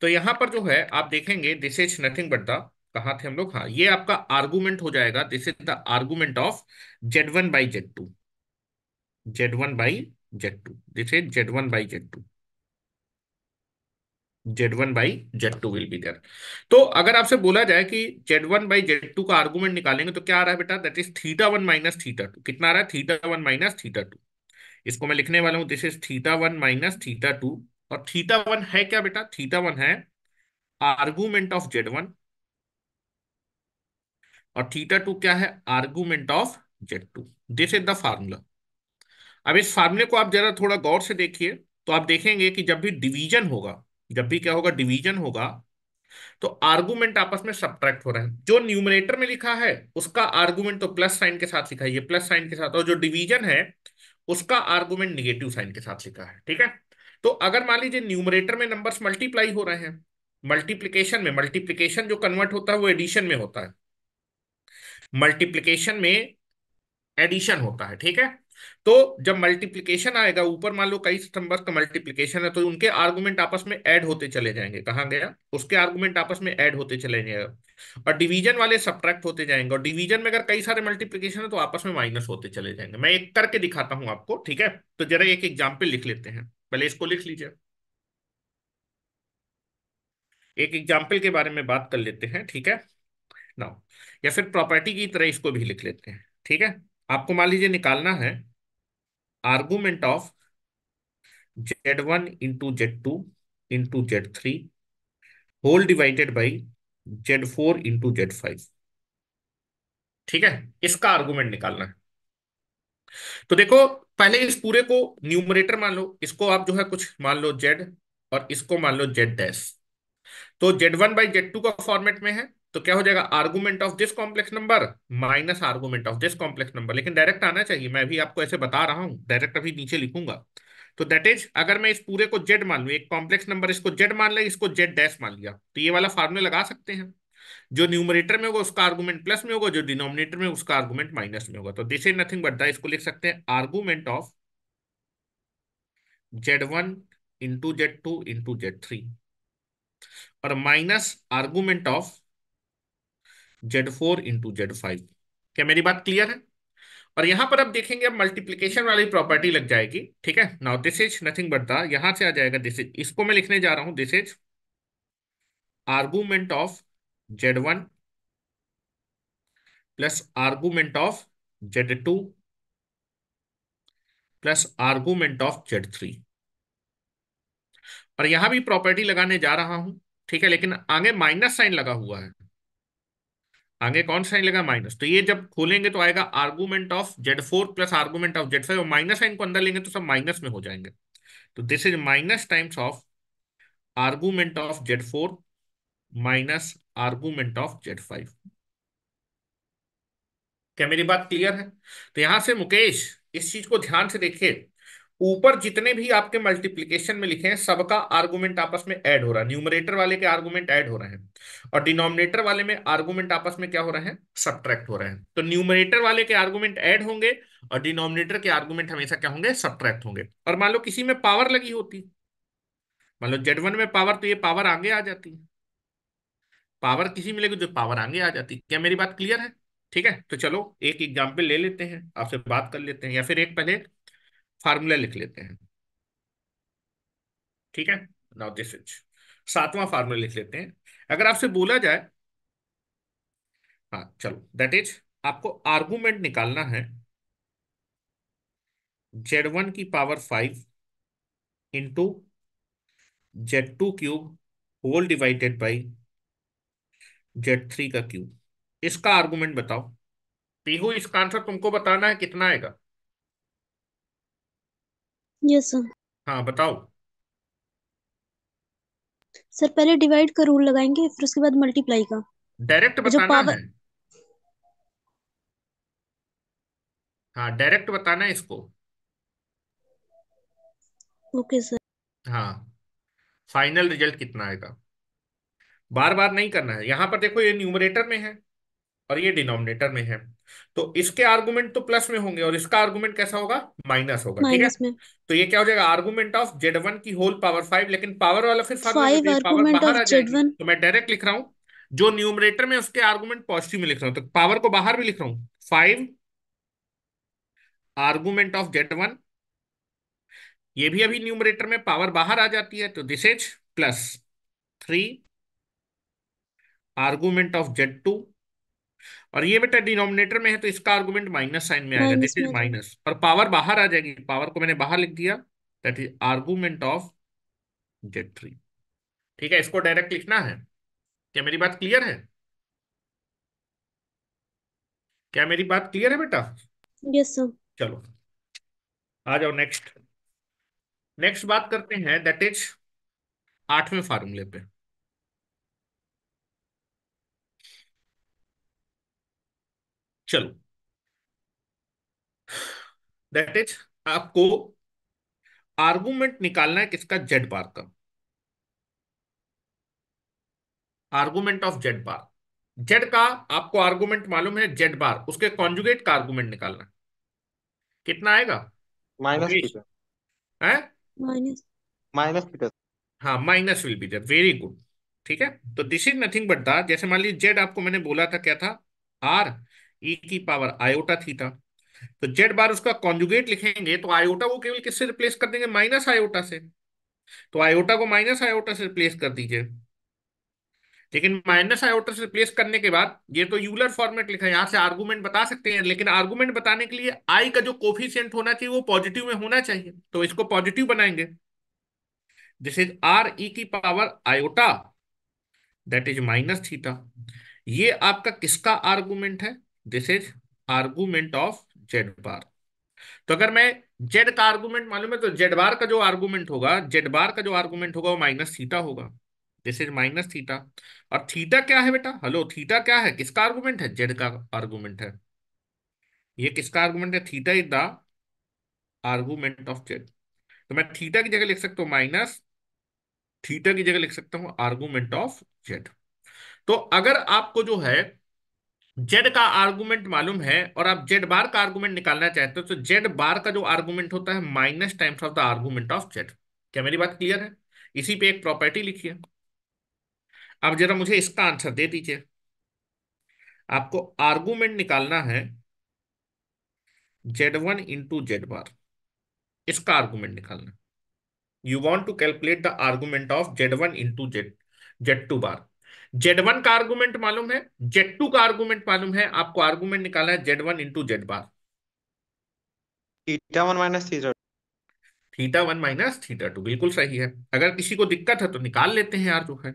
तो यहां पर जो है आप देखेंगे this is nothing but the कहा थे हम लोग हाँ ये आपका आर्गूमेंट हो जाएगा this is the argument of Z one by Z two Z one by Z two this is Z one by Z two Z one by Z two will be there तो अगर आपसे बोला जाए कि Z one by Z two का argument निकालेंगे तो क्या आ रहा है बेटा that is theta one minus theta two कितना आ रहा है theta one minus theta to इसको मैं लिखने वाला हूं this is theta one minus theta two और थीटा वन है क्या बेटा थीटा वन है आर्गूमेंट ऑफ जेड वन और थीटा टू क्या है argument of Z two this is the formula अब इस फार्मूले को आप जरा थोड़ा गौर से देखिए तो आप देखेंगे कि जब भी डिवीजन होगा जब भी क्या होगा डिवीजन होगा तो आर्गुमेंट आपस में सब्ट्रैक्ट हो रहे हैं जो न्यूमरेटर में लिखा है उसका आर्गुमेंट तो प्लस साइन के साथ लिखा है ये प्लस साइन के साथ और जो डिवीजन है उसका आर्गूमेंट निगेटिव साइन के साथ लिखा है ठीक है तो अगर मान लीजिए न्यूमरेटर में नंबर्स मल्टीप्लाई हो रहे हैं मल्टीप्लीकेशन में मल्टीप्लीकेशन जो कन्वर्ट होता है वो एडिशन में होता है मल्टीप्लीकेशन में एडिशन होता है ठीक है तो जब मल्टीप्लीकेशन आएगा ऊपर मान लो कई नंबर का मल्टीप्लीकेशन है तो उनके आर्गुमेंट आपस में ऐड होते चले जाएंगे कहा गया उसके आर्गुमेंट आपस में ऐड होते चले जाएगा और डिवीजन वाले सब्ट्रैक्ट होते जाएंगे और डिवीजन में अगर कई सारे मल्टीप्लीकेशन है तो आपस में माइनस होते चले जाएंगे मैं एक करके दिखाता हूं आपको ठीक है तो जरा एक एग्जाम्पल लिख लेते हैं पहले इसको लिख लीजिए एक एग्जाम्पल के बारे में बात कर लेते हैं ठीक है ना या फिर प्रॉपर्टी की तरह इसको भी लिख लेते हैं ठीक है आपको मान लीजिए निकालना है argument of z1 into z2 into z3 whole divided by z4 into z5 ठीक है इसका आर्गूमेंट निकालना है तो देखो पहले इस पूरे को न्यूमरेटर मान लो इसको आप जो है कुछ मान लो जेड और इसको मान लो जेड डैश तो Z one by Z two का फॉर्मेट में है तो क्या हो जाएगा argument of this complex number minus argument of this complex number लेकिन डायरेक्ट आना चाहिए मैं भी आपको ऐसे बता रहा हूं डायरेक्ट अभी नीचे लिखूंगा तो दैट इज अगर मैं इस पूरे को जेड मान लू एक कॉम्प्लेक्स नंबर इसको जेड मान लिया इसको जेड डैश मान लिया तो ये वाला फार्मूला लगा सकते हैं जो न्यूमरेटर में होगा उसका आर्गूमेंट प्लस में होगा जो डिनोमिनेटर में उसका आर्गूमेंट माइनस में होगा तो दिस इज नथिंग बट दिख इसको लिख सकते हैं argument of Z one into Z two into Z three और minus argument of Z four into Z five क्या मेरी बात क्लियर है और यहां पर अब देखेंगे अब मल्टीप्लीकेशन वाली प्रॉपर्टी लग जाएगी ठीक है now this is nothing but the यहां से आ जाएगा दिस इज इसको मैं लिखने जा रहा हूं this is argument of Z one plus argument of Z two plus argument of Z three और यहां भी प्रॉपर्टी लगाने जा रहा हूं ठीक है लेकिन आगे माइनस साइन लगा हुआ है आगे कौन साइन लगा माइनस तो ये जब खोलेंगे तो आएगा argument of Z four plus argument of Z five minus sign को अंदर लेंगे तो सब माइनस में हो जाएंगे तो this is minus times of argument of Z four minus argument of Z five क्या मेरी बात क्लियर है तो यहां से मुकेश इस चीज को ध्यान से देखिए ऊपर जितने भी आपके मल्टीप्लीकेशन में लिखे हैं सबका आर्गूमेंट आपस में ऐड हो रहा है न्यूमरेटर वाले के आर्गूमेंट ऐड हो रहे हैं और डिनोमिनेटर वाले में आर्गूमेंट आपस में क्या हो रहे हैं सब्ट्रैक्ट हो रहे हैं तो न्यूमरेटर वाले के आर्गूमेंट ऐड होंगे और डिनोमिनेटर के आर्गूमेंट हमेशा क्या होंगे सब्ट्रैक्ट होंगे और मान लो किसी में पावर लगी होती मान लो जेड में पावर तो ये पावर आगे आ जाती है पावर किसी में लगी तो पावर आगे आ जाती क्या मेरी बात क्लियर है ठीक है तो चलो एक एग्जाम्पल ले लेते हैं आपसे बात कर लेते हैं या फिर एक पहले फार्मूला लिख लेते हैं ठीक है नाउ दिस इज सातवां फार्मूला लिख लेते हैं अगर आपसे बोला जाए हाँ चलो दैट इज आपको आर्गूमेंट निकालना है जेड वन की power five into Z two cube whole divided by Z three का क्यूब इसका आर्गूमेंट बताओ पीहू इसका आंसर तुमको बताना है कितना आएगा यस सर हाँ बताओ सर पहले डिवाइड का रूल लगाएंगे फिर उसके बाद मल्टीप्लाई का डायरेक्ट जो बताना पावर है हाँ डायरेक्ट बताना है इसको ओके सर हाँ फाइनल रिजल्ट कितना आएगा बार बार नहीं करना है यहां पर देखो ये न्यूमरेटर में है और ये डिनोमिनेटर में है तो इसके आर्गुमेंट तो प्लस में होंगे और इसका आर्गुमेंट कैसा होगा माइनस होगा ठीक है तो ये क्या हो जाएगा आर्गुमेंट ऑफ जेड वन की होल पावर फाइव लेकिन पावर वाला फिर फाइव पावर बाहर आ जाएगी तो मैं डायरेक्ट लिख रहा हूँ जो न्यूमरेटर में उसके आर्गुमेंट पॉजिटिव में लिख रहा हूं तो पावर को बाहर भी लिख रहा हूं five argument of Z one ये भी अभी न्यूमरेटर में पावर बाहर आ जाती है तो this is plus three argument of Z two और ये बेटा डिनोमिनेटर में है तो इसका आर्गूमेंट माइनस साइन में आएगा दिस इज माइनस और पावर बाहर आ जाएगी पावर को मैंने बाहर लिख दिया that is argument of Z three ठीक है इसको डायरेक्ट लिखना है क्या मेरी बात क्लियर है क्या मेरी बात क्लियर है बेटा यस सर चलो आ जाओ नेक्स्ट नेक्स्ट बात करते हैं दैट इज आठवें फार्मूले पे चलो दैट इज आपको आर्गुमेंट निकालना है किसका जेड बार का argument of Z bar Z का आपको आर्गूमेंट मालूम है जेड बार उसके कॉन्जुगेट का आर्गुमेंट निकालना कितना आएगा माइनस हाँ minus will be there very good ठीक है तो this is nothing but the जैसे मान लीजिए जेड आपको मैंने बोला था क्या था आर e की पावर आयोटा थीटा तो जेड बार उसका कॉन्जुगेट लिखेंगे तो आयोटा को केवल किससे रिप्लेस कर देंगे माइनस आयोटा से तो आयोटा को माइनस आयोटा से रिप्लेस कर दीजिए लेकिन माइनस आयोटा से रिप्लेस करने के बाद ये तो यूलर फॉर्मेट लिखा है यहां से आर्गुमेंट बता सकते हैं लेकिन आर्गुमेंट बताने के लिए आई का जो कोफिशियंट होना चाहिए वो पॉजिटिव में होना चाहिए तो इसको पॉजिटिव बनाएंगे दिस इज आर ई की power iota that is minus theta ये आपका किसका आर्गुमेंट है this is argument of Z bar तो अगर मैं जेड का आर्गूमेंट मालूम है तो जेड बार का जो आर्गूमेंट होगा जेड बार का जो आर्गूमेंट होगा वो माइनस थीटा होगा दिस इज माइनस थीटा और थीटा क्या है बेटा हेलो थीटा क्या है किसका आर्गूमेंट है जेड का आर्गूमेंट है ये किसका आर्गूमेंट है theta is the argument of Z तो मैं थीटा की जगह लिख सकता हूं माइनस थीटा की जगह लिख सकता हूं आर्गूमेंट ऑफ जेड तो अगर आपको जो है जेड का आर्गूमेंट मालूम है और आप जेड बार का आर्गुमेंट निकालना चाहते हो तो जेड बार का जो आर्गूमेंट होता है minus times of the argument of Z क्या मेरी बात क्लियर है इसी पे एक प्रॉपर्टी लिखिए अब जरा मुझे इसका आंसर दे दीजिए आपको आर्गूमेंट निकालना है Z one into Z bar इसका आर्गूमेंट निकालना you want to calculate the argument of Z one into Z Z two bar Z one का आर्गूमेंट मालूम है जेड टू का आर्गूमेंट मालूम है आपको आर्गूमेंट निकालना है Z one into Z bar theta one minus theta theta one minus theta two बिल्कुल सही है अगर किसी को दिक्कत है तो निकाल लेते हैं यार जो है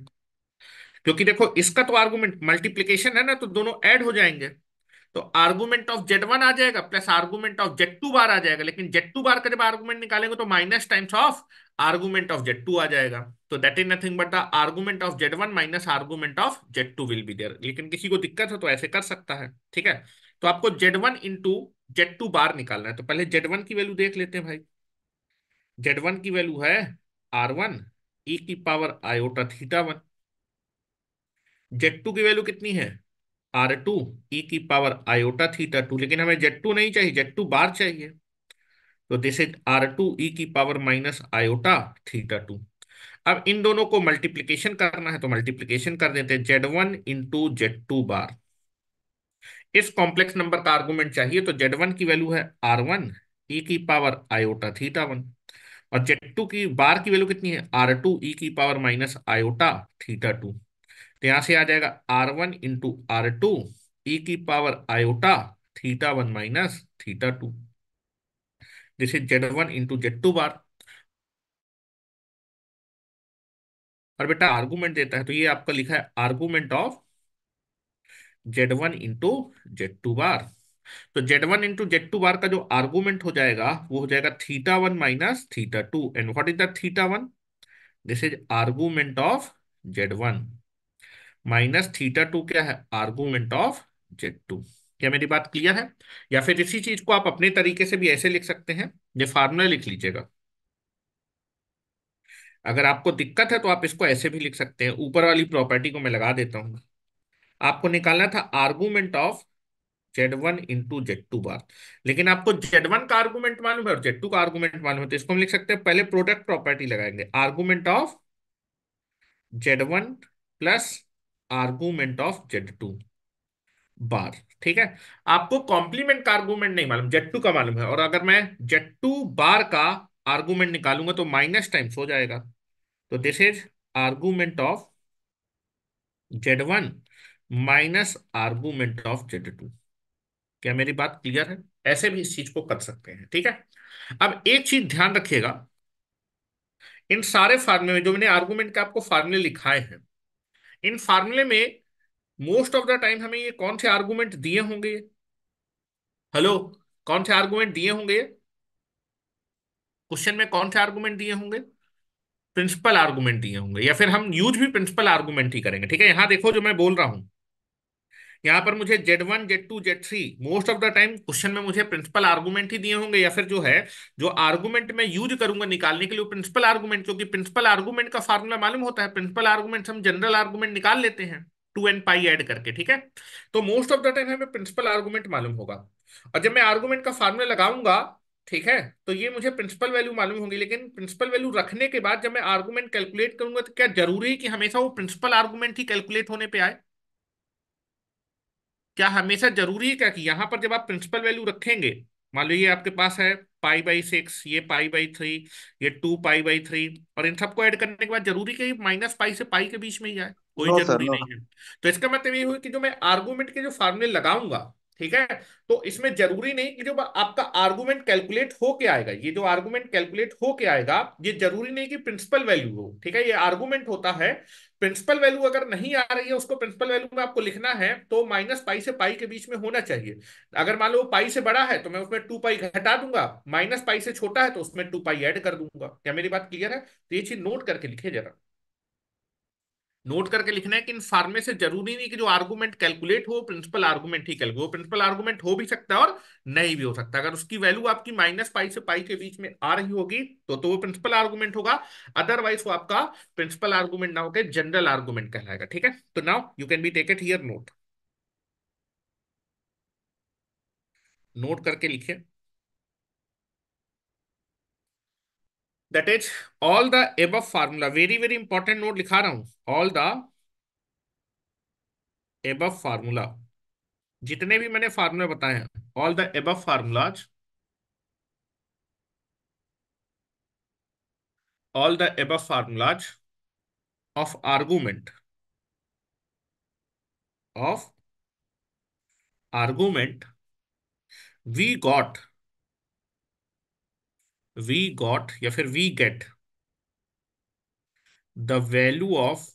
क्योंकि देखो इसका तो आर्गूमेंट मल्टीप्लीकेशन है ना तो दोनों एड हो जाएंगे तो आर्गूमेंट ऑफ जेड वन आ जाएगा plus argument of Z two bar आ जाएगा लेकिन जेड टू बार का जब आर्गूमेंट निकालेंगे तो minus times of argument of Z two आ जाएगा तो that is nothing but the argument of Z one minus argument of Z two will be there लेकिन किसी को दिक्कत है तो ऐसे कर सकता है ठीक है तो आपको Z one into Z two bar निकालना है तो पहले जेड वन की वैल्यू देख लेते हैं भाई जेड वन की वैल्यू है आर वन ई की power iota theta one Z two की वैल्यू कितनी है आर टू ई की पावर आयोटा थीटा टू लेकिन हमें जेड टू नहीं चाहिए जेड टू बार चाहिए तो this is R two e की power minus iota theta two अब इन दोनों को मल्टीप्लीकेशन करना है तो मल्टीप्लीकेशन कर देते हैं Z one into Z two bar इस कॉम्प्लेक्स नंबर का आर्गुमेंट चाहिए तो जेड वन की वैल्यू है आर वन ई की पावर आयोटा थीटा वन और जेड टू की बार की वैल्यू कितनी है आर टू ई की power minus iota theta two तो यहां से आ जाएगा are one into are two e की power iota theta one minus theta two This is Z1 into Z2 bar और बेटा आर्गुमेंट देता है तो ये आपका लिखा है argument of Z one into Z two bar तो Z one into Z two bar का जो आर्गुमेंट हो जाएगा वो हो जाएगा theta one minus theta two and what is the theta one this is argument of Z one minus theta two क्या है आर्गुमेंट ऑफ जेड टू क्या मेरी बात क्लियर है या फिर इसी चीज को आप अपने तरीके से भी ऐसे लिख सकते हैं ये फार्मूला लिख लीजिएगा अगर आपको दिक्कत है तो आप इसको ऐसे भी लिख सकते हैं ऊपर वाली प्रॉपर्टी को मैं लगा देता हूं आपको निकालना था argument of Z one into Z two bar लेकिन आपको जेड वन का आर्गूमेंट मालूम है और जेड टू का आर्गूमेंट मालूम है तो इसको हम लिख सकते हैं पहले प्रोडक्ट प्रॉपर्टी लगाएंगे argument of Z one plus argument of Z two bar ठीक है आपको कॉम्प्लीमेंट का आर्गूमेंट नहीं मालूम जेट टू का मालूम है और अगर मैं जेट टू बार का आर्गूमेंट निकालूंगा तो माइनस टाइम्स हो जाएगा तो this is argument of Z one minus argument of Z two क्या मेरी बात क्लियर है ऐसे भी इस चीज को कर सकते हैं ठीक है अब एक चीज ध्यान रखिएगा इन सारे फार्मूले में जो मैंने आर्गूमेंट के आपको फार्मूले लिखाए हैं इन फार्मूले में मोस्ट ऑफ द टाइम हमें ये कौन से आर्गूमेंट दिए होंगे हेलो कौन से आर्गुमेंट दिए होंगे क्वेश्चन में कौन से आर्गुमेंट दिए होंगे प्रिंसिपल आर्गुमेंट दिए होंगे या फिर हम यूज भी प्रिंसिपल आर्गुमेंट ही करेंगे ठीक है यहां देखो जो मैं बोल रहा हूं यहां पर मुझे z one Z two z three most of the time question में मुझे प्रिंसिपल आर्गुमेंट ही दिए होंगे या फिर जो है जो आर्गूमेंट मैं यूज करूंगा निकालने के लिए प्रिंसिपल आर्गुमेंट क्योंकि प्रिंसिपल आर्गुमेंट का फॉर्मूला मालूम होता है प्रिंसिपल आर्गुमेंट हम जनरल आर्गुमेंट निकाल लेते हैं टू एंड पाई एड करके ठीक है तो मोस्ट ऑफ द टाइम हमें प्रिंसिपल आर्गूमेंट मालूम होगा और जब मैं आर्गूमेंट का फार्मूला लगाऊंगा ठीक है तो ये मुझे प्रिंसिपल वैल्यू मालूम होगी लेकिन प्रिंसिपल वैल्यू रखने के बाद जब मैं आर्गूमेंट कैलकुलेट करूंगा तो क्या जरूरी है कि हमेशा वो प्रिंसिपल आर्गूमेंट ही कैलकुलेट होने पे आए क्या हमेशा जरूरी है क्या कि यहां पर जब आप प्रिंसिपल वैल्यू रखेंगे मान लो ये आपके पास है पाई बाई सिक्स ये पाई बाई थ्री ये टू पाई बाई थ्री और इन सबको ऐड करने के बाद जरूरी कहीं माइनस पाई से पाई के बीच में ही जाए कोई जरूरी नहीं है तो इसका मतलब ये हुआ कि जो मैं आर्गूमेंट के जो फार्मूले लगाऊंगा ठीक है तो इसमें जरूरी नहीं कि जो आपका आर्गुमेंट कैलकुलेट होके आएगा ये जो आर्गुमेंट कैलकुलेट के आएगा ये जरूरी नहीं कि प्रिंसिपल वैल्यू हो ठीक है ये आर्गुमेंट होता है प्रिंसिपल वैल्यू अगर नहीं आ रही है उसको प्रिंसिपल वैल्यू में आपको लिखना है तो माइनस पाई से पाई के बीच में होना चाहिए अगर मान लो पाई से बड़ा है तो मैं उसमें टू पाई घटा दूंगा माइनस पाई से छोटा है तो उसमें टू पाई एड कर दूंगा क्या मेरी बात क्लियर है तो ये चीज नोट करके लिखे जरा नोट करके लिखना है कि इन फार्मे से जरूरी नहीं कि जो आर्गुमेंट कैलकुलेट हो प्रिंसिपल आर्गुमेंट ही कैलकुलेट हो प्रिंसिपल आर्गुमेंट हो भी सकता है और नहीं भी हो सकता अगर उसकी वैल्यू आपकी माइनस पाई से पाई के बीच में आ रही होगी तो तो वो प्रिंसिपल आर्गूमेंट होगा अदरवाइज वो आपका प्रिंसिपल आर्गूमेंट ना होकर जनरल आर्गुमेंट कहलाएगा ठीक है तो now you can be take it here note note करके लिखिए that is all the above formula very very important note लिखा रहा हूं ऑल द एब फार्मूला जितने भी मैंने फार्मूले बताए हैं all the above formulas all the above formulas of argument of argument we got we got या फिर we get the value of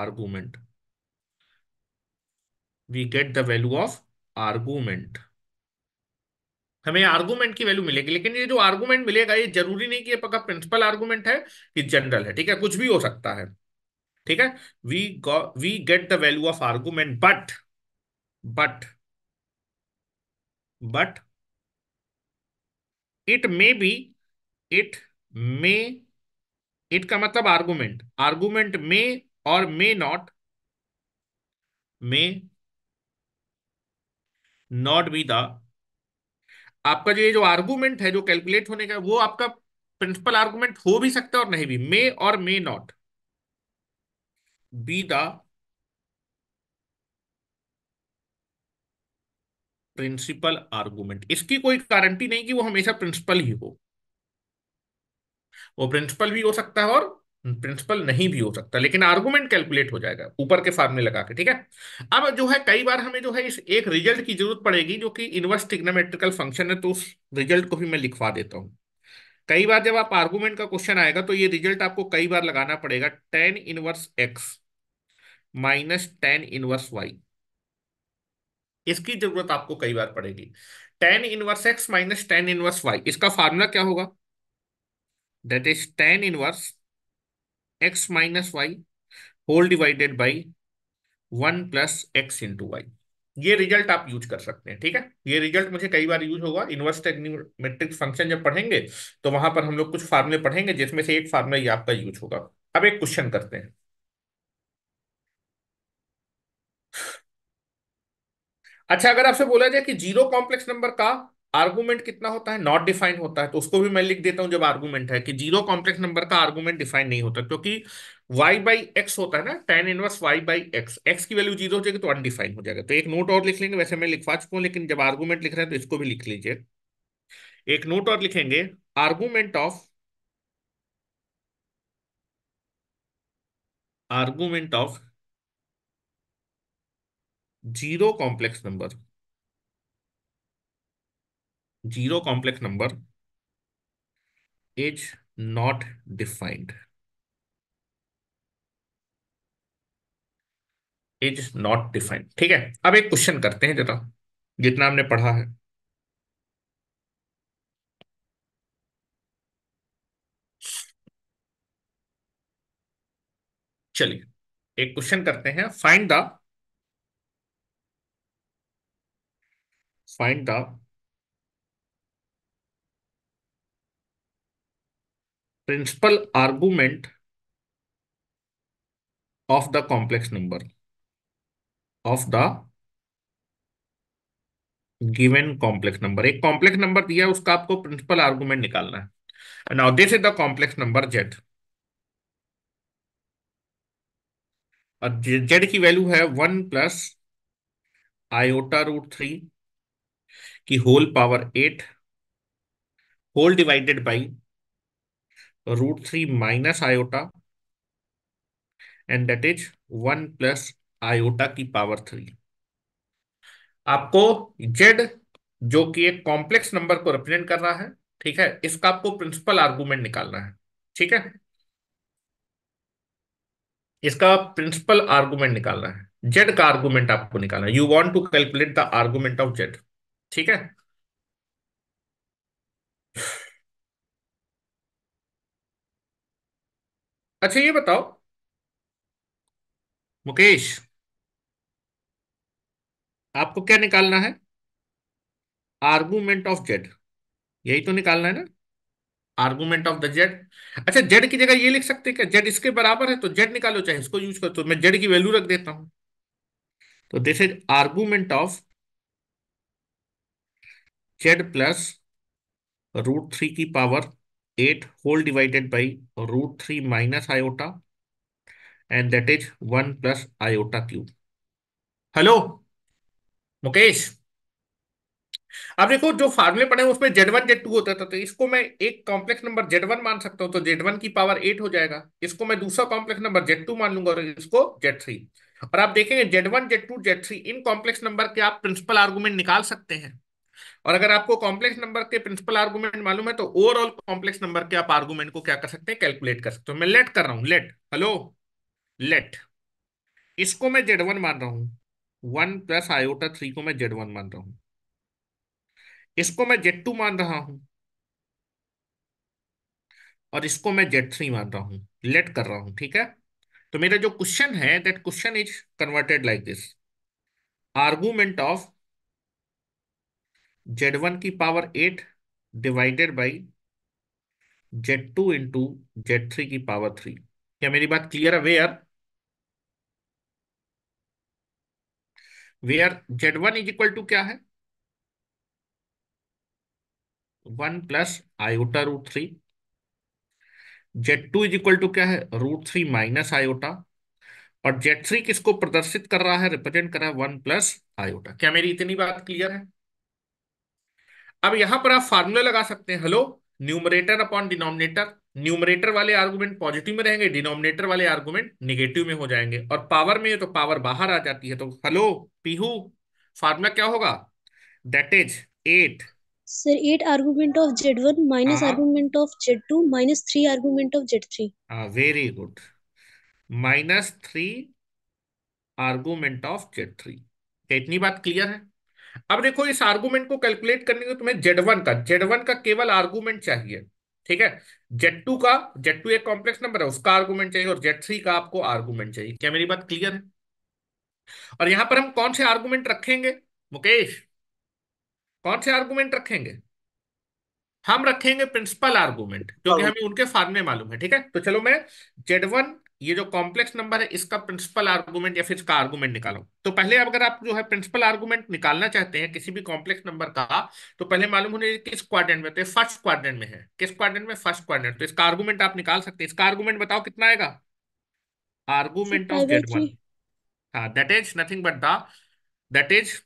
argument we get the value of argument हमें आर्गूमेंट की वैल्यू मिलेगी लेकिन ये जो आर्गूमेंट मिलेगा ये जरूरी नहीं कि ये पक्का प्रिंसिपल आर्गूमेंट है कि जनरल है ठीक है कुछ भी हो सकता है ठीक है we we get the value of argument but but but it may be it may it का मतलब आर्गूमेंट आर्गूमेंट मे और may not may not be the आपका जो ये जो आर्गूमेंट है जो कैलकुलेट होने का वो आपका प्रिंसिपल आर्गूमेंट हो भी सकता है और नहीं भी मे और may not be the principal argument इसकी कोई गारंटी नहीं कि वो हमेशा प्रिंसिपल ही हो वो प्रिंसिपल भी हो सकता है और प्रिंसिपल नहीं भी हो सकता लेकिन आर्गुमेंट कैलकुलेट हो जाएगा ऊपर के फार्मूले लगा के ठीक है अब जो है कई बार हमें जो है इस एक रिजल्ट की जरूरत पड़ेगी जो कि इनवर्स टिग्नोमेट्रिकल फंक्शन है तो उस रिजल्ट को भी मैं लिखवा देता हूं कई बार जब आप आर्गुमेंट का क्वेश्चन आएगा तो ये रिजल्ट आपको कई बार लगाना पड़ेगा tan inverse x minus tan inverse y इसकी जरूरत आपको कई बार पड़ेगी tan inverse x minus tan inverse y इसका फार्मूला क्या होगा that is tan inverse x minus y whole divided by one plus x into y ये रिजल्ट आप यूज कर सकते हैं ठीक है ये रिजल्ट मुझे कई बार यूज होगा इनवर्स टेक्निमेट्रिक फंक्शन जब पढ़ेंगे तो वहां पर हम लोग कुछ फार्मूले पढ़ेंगे जिसमें से एक फार्मूला ये आपका यूज होगा अब एक क्वेश्चन करते हैं अच्छा अगर आपसे बोला जाए कि जीरो कॉम्प्लेक्स नंबर का आर्गूमेंट कितना होता है नॉट डिफाइन होता है तो उसको भी मैं लिख देता हूं जब आर्गूमेंट है कि जीरो कॉम्प्लेक्स नंबर का आर्गूमेंट डिफाइन नहीं होता क्योंकि वाई बाई एक्स होता है ना tan inverse y by x x की वैल्यू जीरो हो जाएगी तो अनडिफाइन हो जाएगा तो एक नोट और लिख लेंगे वैसे मैं लिखवा चुका हूं लेकिन जब आर्गूमेंट लिख रहे हैं तो इसको भी लिख लीजिए एक नोट और लिखेंगे argument of argument of zero complex number zero complex number is not defined is not defined ठीक है अब एक क्वेश्चन करते हैं जरा जितना हमने पढ़ा है चलिए एक क्वेश्चन करते हैं find the find the principal argument of the complex number of the given complex number एक कॉम्प्लेक्स नंबर दिया उसका आपको प्रिंसिपल आर्गूमेंट निकालना है now this is the complex number Z Z की वैल्यू है one plus iota root three कि whole power eight whole divided by root three minus iota and that is one plus iota की power three आपको Z जो कि एक complex number को represent कर रहा है ठीक है इसका आपको प्रिंसिपल आर्गुमेंट निकालना है ठीक है इसका प्रिंसिपल आर्गुमेंट निकालना है जेड का आर्गुमेंट आपको निकालना है you want to calculate the argument of z ठीक है अच्छा ये बताओ मुकेश आपको क्या निकालना है आर्गूमेंट ऑफ जेड यही तो निकालना है ना आर्गूमेंट ऑफ द जेड अच्छा जेड की जगह ये लिख सकते हैं क्या जेड इसके बराबर है तो जेड निकालो चाहे इसको यूज करो तो मैं जेड की वैल्यू रख देता हूं तो this is argument of Z plus root three की power eight whole divided by root three minus iota and that is one plus iota cube hello Mukesh अब देखो जो फार्मूले पड़े उसमें जेड वन जेड टू होता था तो इसको मैं एक कॉम्प्लेक्स नंबर जेड वन मान सकता हूं तो जेड वन की पावर एट हो जाएगा इसको मैं दूसरा कॉम्प्लेक्स नंबर जेड टू मान लूंगा और इसको जेड थ्री और आप देखेंगे z one Z two z three इन कॉम्प्लेक्स नंबर के आप प्रिंसिपल आर्गूमेंट निकाल सकते हैं और अगर आपको कॉम्प्लेक्स नंबर के प्रिंसिपल आर्गुमेंट मालूम है तो ओवरऑल कॉम्प्लेक्स नंबर के आप आर्गुमेंट को क्या कर सकते हैं कैलकुलेट कर सकते हो मैं लेट कर रहा हूं लेट हेलो लेट इसको मैं जेड वन मान रहा हूं वन प्लस आयोटा थ्री को मैं जेड वन मान रहा हूं इसको मैं जेड टू मान रहा हूं और इसको मैं जेड थ्री मान रहा हूं लेट कर रहा हूं ठीक है तो मेरा जो क्वेश्चन है that question is converted like this argument of Z one की power eight divided by Z two into Z three की पावर थ्री क्या मेरी बात क्लियर है where where z one is equal to क्या है one plus iota root three z two is equal to क्या है रूट थ्री माइनस आयोटा और जेड थ्री किसको प्रदर्शित कर रहा है रिप्रेजेंट कर रहा है वन प्लस आयोटा क्या मेरी इतनी बात क्लियर है अब यहां पर आप फार्मूला लगा सकते हैं hello numerator upon denominator numerator वाले आर्गुमेंट पॉजिटिव में रहेंगे डिनोमिनेटर वाले आर्गुमेंट निगेटिव में हो जाएंगे और पावर में तो पावर बाहर आ जाती है तो हेलो पीहू फार्मूला क्या होगा that is eight sir eight argument of Z one minus argument of Z two minus three argument of Z three very good minus three argument of Z three इतनी बात clear है अब देखो इस argument को calculate करने के तुम्हें जेड वन का जेड वन का केवल आर्गुमेंट चाहिए ठीक है जेड टू का जेड टू एक कॉम्प्लेक्स नंबर है उसका आर्गुमेंट चाहिए और जेड थ्री का आपको आर्गुमेंट चाहिए क्या मेरी बात क्लियर है और यहां पर हम कौन से आर्गुमेंट रखेंगे मुकेश कौन से आर्गुमेंट रखेंगे हम रखेंगे प्रिंसिपल आर्गूमेंट क्योंकि हाँ। हमें उनके फार्म में मालूम है ठीक है तो चलो मैं जेड वन ये जो कॉम्प्लेक्स नंबर है इसका प्रिंसिपल आर्गूमेंट या फिर इसका आर्गूमेंट निकालो तो पहले अगर आप जो है प्रिंसिपल आर्गूमेंट निकालना चाहते हैं किसी भी कॉम्प्लेक्स नंबर का तो पहले मालूम होने किस क्वाड्रेंट में तो फर्स्ट क्वाड्रेंट में है किस क्वाड्रेंट में फर्स्ट क्वाड्रेंट तो इसका आर्गूमेंट आप निकाल सकते हैं इसका आर्गूमेंट बताओ कितना आएगा आर्गूमेंट ऑफ जेड वन हाँ that is nothing but that is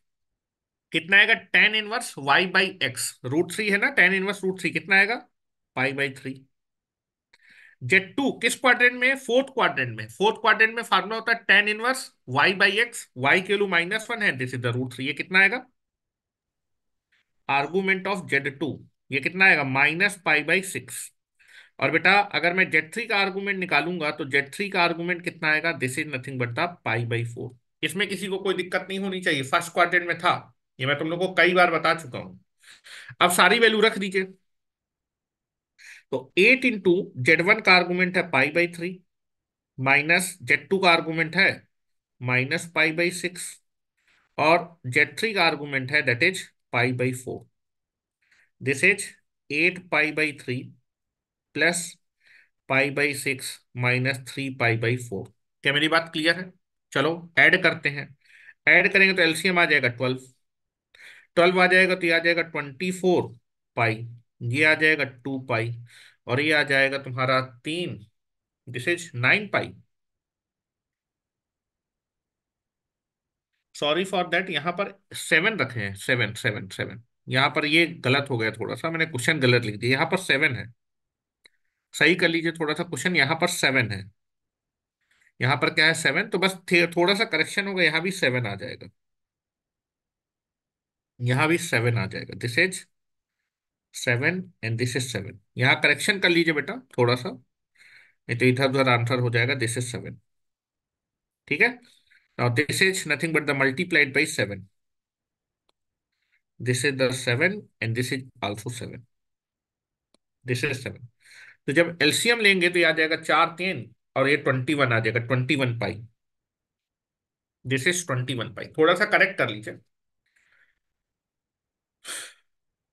कितना आएगा tan inverse y by x root three है ना टेन इनवर्स रूट थ्री कितना आएगा five by three z two किस क्वाड्रेंट में फोर्थ क्वाड्रेंट में फोर्थ क्वाड्रेंट में फार्मूला होता है tan inverse y by x y के लू माइनस वन है this is the root three ये कितना आएगा आर्गूमेंट ऑफ जेड टू ये कितना आएगा माइनस पाई बाई सिक्स और बेटा अगर मैं जेड थ्री का आर्गूमेंट निकालूंगा तो जेड थ्री का आर्गूमेंट कितना आएगा this is nothing but the pi by four इसमें किसी को कोई दिक्कत नहीं होनी चाहिए फर्स्ट क्वाड्रेंट में था ये मैं तुम लोग को कई बार बता चुका हूं अब सारी वैल्यू रख दीजिए तो एट इंटू जेड वन का आर्गूमेंट है pi by three minus z two का आर्गूमेंट है माइनस पाई बाई सिक्स और जेड थ्री का आर्गूमेंट है that is pi by four this is eight pi by three plus pi by six minus three pi by four क्या मेरी बात clear है चलो ऐड करते हैं ऐड करेंगे तो एलसीएम आ जाएगा ट्वेल्व ट्वेल्व आ जाएगा तो यह आ जाएगा ट्वेंटी फोर पाई ये आ जाएगा टू पाई और ये आ जाएगा तुम्हारा तीन this is nine pi sorry for that यहां पर सेवन रखे हैं सेवन सेवन सेवन यहाँ पर ये गलत हो गया थोड़ा सा मैंने क्वेश्चन गलत लिख दिया यहाँ पर सेवन है सही कर लीजिए थोड़ा सा क्वेश्चन यहाँ पर सेवन है यहां पर क्या है सेवन तो बस थोड़ा सा करेक्शन होगा यहाँ भी सेवन आ जाएगा यहां भी सेवन आ जाएगा this is seven and this is seven यहाँ करेक्शन कर लीजिए बेटा थोड़ा सा नहीं तो इधर उधर आंसर हो जाएगा दिस इज सेवन ठीक है now this is nothing but the multiplied by seven this is the seven and this is also seven this is seven तो जब एलसीएम लेंगे तो ये आ जाएगा चार तीन और ये ट्वेंटी वन आ जाएगा twenty one pi this is twenty one pi थोड़ा सा करेक्ट कर लीजिए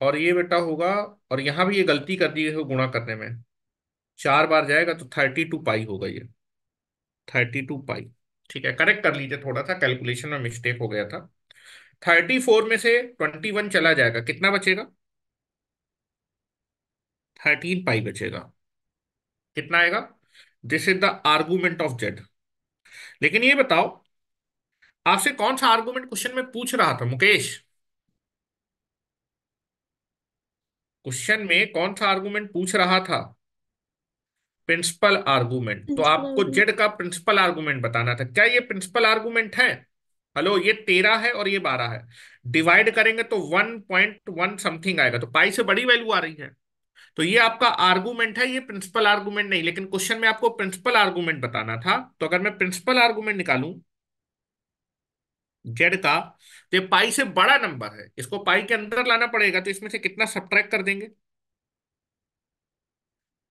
और ये बेटा होगा और यहां भी ये गलती कर दी है गुणा करने में चार बार जाएगा तो थर्टी टू पाई होगा ये थर्टी टू पाई ठीक है करेक्ट कर लीजिए थोड़ा सा कैलकुलेशन में मिस्टेक हो गया था थर्टी फोर में से ट्वेंटी वन चला जाएगा कितना बचेगा थर्टीन पाई बचेगा कितना आएगा this is the argument of z लेकिन ये बताओ आपसे कौन सा आर्गूमेंट क्वेश्चन में पूछ रहा था मुकेश क्वेश्चन में कौन सा आर्गुमेंट पूछ रहा था प्रिंसिपल आर्गुमेंट तो आपको जेड का प्रिंसिपल आर्गुमेंट बताना था क्या ये प्रिंसिपल आर्गुमेंट है हेलो ये तेरह है और ये बारह है डिवाइड करेंगे तो वन पॉइंट वन समथिंग आएगा तो पाई से बड़ी वैल्यू आ रही है तो ये आपका आर्गुमेंट है ये प्रिंसिपल आर्गुमेंट नहीं लेकिन क्वेश्चन में आपको प्रिंसिपल आर्गुमेंट बताना था तो अगर मैं प्रिंसिपल आर्गुमेंट निकालू जेड का तो ये पाई से बड़ा नंबर है इसको पाई के अंदर लाना पड़ेगा तो इसमें से कितना सब्ट्रैक कर देंगे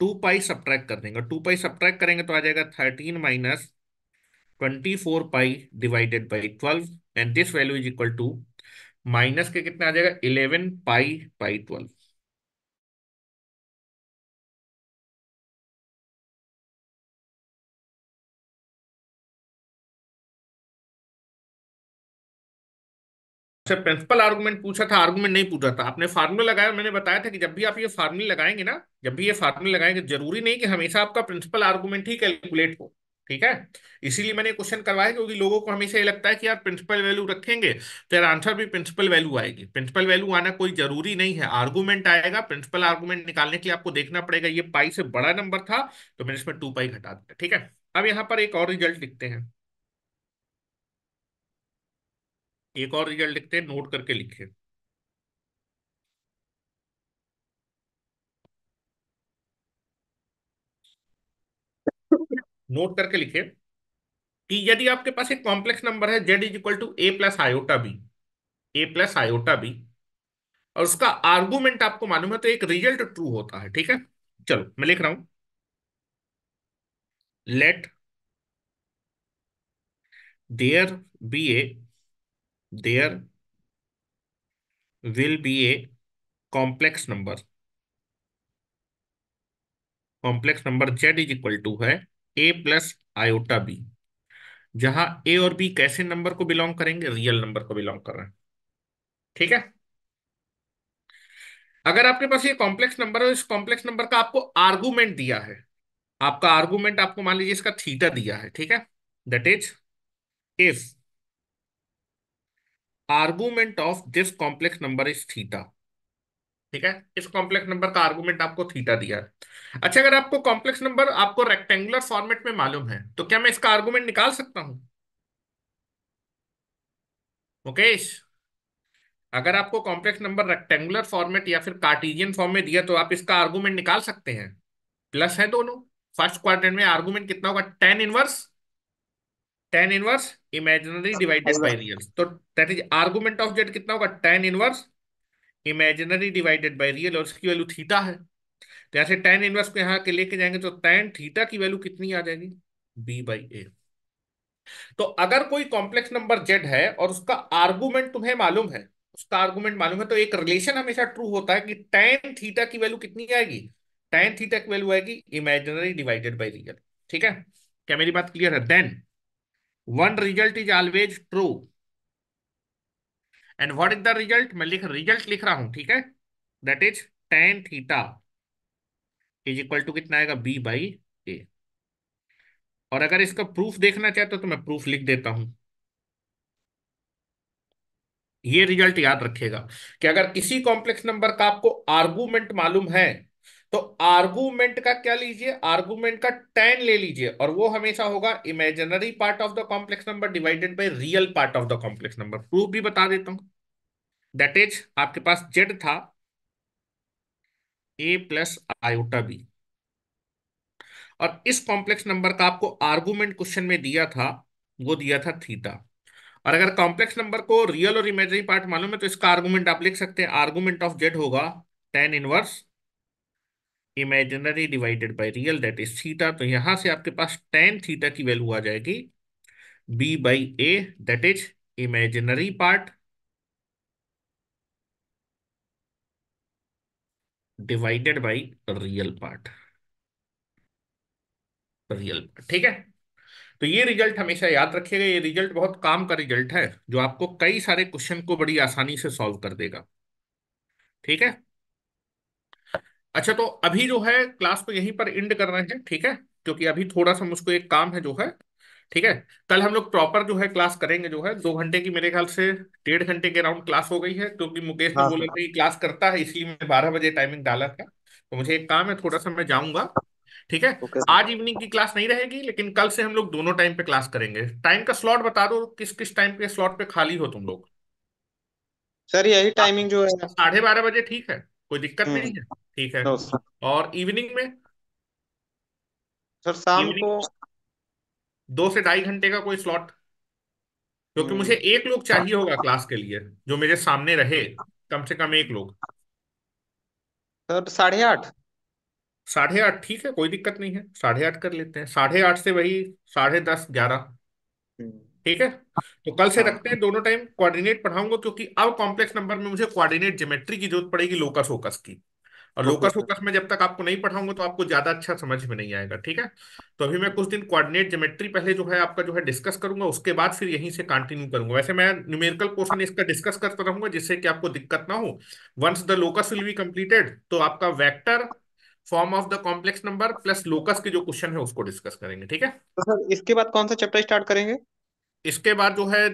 टू पाई सब्ट्रैक कर देंगे टू पाई सब्ट्रैक्ट करेंगे तो आ जाएगा thirteen minus twenty four pi divided by twelve and this value is equal to minus के कितना आ जाएगा इलेवन पाई बाई ट्वेल्व से प्रिंसिपल आर्गुमेंट पूछा था आर्गूमेंट नहीं पूछा था आपने फार्मूला लगाया मैंने बताया था कि जब भी आप ये फार्मूले लगाएंगे ना जब भी ये फार्मूले लगाएंगे जरूरी नहीं कि हमेशा आपका प्रिंसिपल आर्गुमेंट ही कैलकुलेट हो ठीक है इसीलिए मैंने क्वेश्चन करवाया क्योंकि लोगों को हमेशा ये लगता है कि यार प्रिंसिपल वैल्यू रखेंगे तो यार आंसर भी प्रिंसिपल वैल्यू आएगी प्रिंसिपल वैल्यू आना कोई जरूरी नहीं है आर्गुमेंट आएगा प्रिंसिपल आर्गुमेंट निकालने के लिए आपको देखना पड़ेगा ये पाई से बड़ा नंबर था तो मैंने इसमें टू पाई घटा दिया ठीक है अब यहाँ पर एक और रिजल्ट लिखते हैं एक और रिजल्ट लिखते हैं नोट करके लिखे नोट करके लिखे कि यदि आपके पास एक कॉम्प्लेक्स नंबर है z is equal to a plus iota b a plus iota b और उसका आर्गूमेंट आपको मालूम है तो एक रिजल्ट ट्रू होता है ठीक है चलो मैं लिख रहा हूं let there be a there will be a complex number complex number z is equal to है a प्लस आयोटा b जहां a और b कैसे नंबर को बिलोंग करेंगे रियल नंबर को बिलोंग कर रहे हैं ठीक है अगर आपके पास ये कॉम्प्लेक्स नंबर है इस कॉम्प्लेक्स नंबर का आपको आर्गूमेंट दिया है आपका आर्गूमेंट आपको मान लीजिए इसका थीटा दिया है ठीक है that is if argument of this complex number is theta ठीक है इस कॉम्प्लेक्स नंबर का आर्गूमेंट आपको थीटा दिया है अच्छा अगर आपको कॉम्प्लेक्स नंबर आपको रेक्टेंगुलर फॉर्मेट में मालूम है तो क्या मैं इसका आर्गूमेंट निकाल सकता हूं मुकेश अगर आपको कॉम्प्लेक्स नंबर रेक्टेंगुलर फॉर्मेट या फिर कार्टीजियन फॉर्म में दिया तो आप इसका आर्गूमेंट निकाल सकते हैं प्लस है दोनों फर्स्ट क्वार्टर में आर्गूमेंट कितना होगा tan inverse tan inverse imaginary divided by real तो that is argument of z कितना होगा tan inverse imaginary divided by real और उसकी वैल्यू थीटा है तो यहाँ से टेन इनवर्स को यहाँ के लेके जाएंगे तो टेन थीटा की वैल्यू कितनी आ जाएगी बी बाई ए तो अगर कोई कॉम्प्लेक्स नंबर जेड है और उसका आर्गुमेंट तुम्हें मालूम है उसका आर्गुमेंट मालूम है तो एक रिलेशन हमेशा ट्रू होता है कि टेन थीटा की वैल्यू कितनी आएगी टेन थीटा की वैल्यू आएगी इमेजिनरी डिवाइडेड बाई रियल ठीक है क्या मेरी बात क्लियर है then one result is always true and what is the result मैं लिख रिजल्ट लिख रहा हूं ठीक है that is tan theta is equal to कितना आएगा बी बाई ए और अगर इसका प्रूफ देखना चाहते हो तो, तो मैं प्रूफ लिख देता हूं ये रिजल्ट याद रखेगा कि अगर किसी कॉम्प्लेक्स नंबर का आपको आर्गूमेंट मालूम है तो आर्गूमेंट का क्या लीजिए आर्गूमेंट का टेन ले लीजिए और वो हमेशा होगा imaginary part of the complex number divided by real part of the complex number proof भी बता देता हूं दैट इज आपके पास जेड था ए प्लस आयोटा बी और इस कॉम्प्लेक्स नंबर का आपको आर्गूमेंट क्वेश्चन में दिया था वो दिया था थीटा और अगर कॉम्प्लेक्स नंबर को रियल और इमेजिनरी पार्ट मालूम है तो इसका आर्गुमेंट आप लिख सकते हैं आर्गुमेंट ऑफ जेड होगा tan inverse imaginary divided by real that is theta तो यहां से आपके पास टेन थीटा की वैल्यू आ जाएगी B by A that is imaginary part divided by real part real part ठीक है तो ये रिजल्ट हमेशा याद रखिएगा ये रिजल्ट बहुत काम का रिजल्ट है जो आपको कई सारे क्वेश्चन को बड़ी आसानी से सॉल्व कर देगा ठीक है अच्छा तो अभी जो है क्लास को यहीं पर एंड कर रहे हैं ठीक है क्योंकि अभी थोड़ा सा मुझको एक काम है जो है ठीक है कल हम लोग प्रॉपर जो है क्लास करेंगे जो है दो घंटे की मेरे ख्याल से डेढ़ घंटे के अराउंड क्लास हो गई है क्योंकि मुकेश ने हाँ, बोला हाँ। कि क्लास करता है इसलिए मैं बारह बजे टाइमिंग डाला था तो मुझे एक काम है थोड़ा सा मैं जाऊंगा ठीक है आज इवनिंग की क्लास नहीं रहेगी लेकिन कल से हम लोग दोनों टाइम पे क्लास करेंगे टाइम का स्लॉट बता दो किस किस टाइम पे स्लॉट पे खाली हो तुम लोग सर यही टाइमिंग जो है साढ़े बारह बजे ठीक है कोई दिक्कत नहीं हम्म। है ठीक है तो और इवनिंग में सर शाम को दो से ढाई घंटे का कोई स्लॉट क्योंकि मुझे हम्म। एक लोग चाहिए होगा क्लास के लिए जो मेरे सामने रहे कम से कम एक लोग सर साढ़े आठ साढ़े आठ ठीक है कोई दिक्कत नहीं है साढ़े आठ कर लेते हैं साढ़े आठ से वही साढ़े दस ग्यारह ठीक है तो कल से हाँ। रखते हैं दोनों टाइम कोऑर्डिनेट पढ़ाऊंगा क्योंकि अब कॉम्प्लेक्स नंबर में मुझे कोऑर्डिनेट ज्योमेट्री की जरूरत पड़ेगी लोकस ओकस की और लोकस ओकस में जब तक आपको नहीं पढ़ाऊंगा तो आपको ज्यादा अच्छा समझ में नहीं आएगा ठीक है तो अभी मैं कुछ दिन कोऑर्डिनेट ज्योमेट्री पहले जो है आपका जो है डिस्कस करूंगा उसके बाद फिर यहीं से कंटिन्यू करूंगा वैसे मैं न्यूमेरिकल पोर्शन हाँ। इसका डिस्कस करता रहूंगा जिससे कि आपको दिक्कत ना हो once the locus will be completed तो आपका vector form of the complex number plus locus के जो क्वेश्चन है उसको डिस्कस करेंगे ठीक है तो सर इसके बाद कौन सा चैप्टर स्टार्ट करेंगे इसके बाद जो है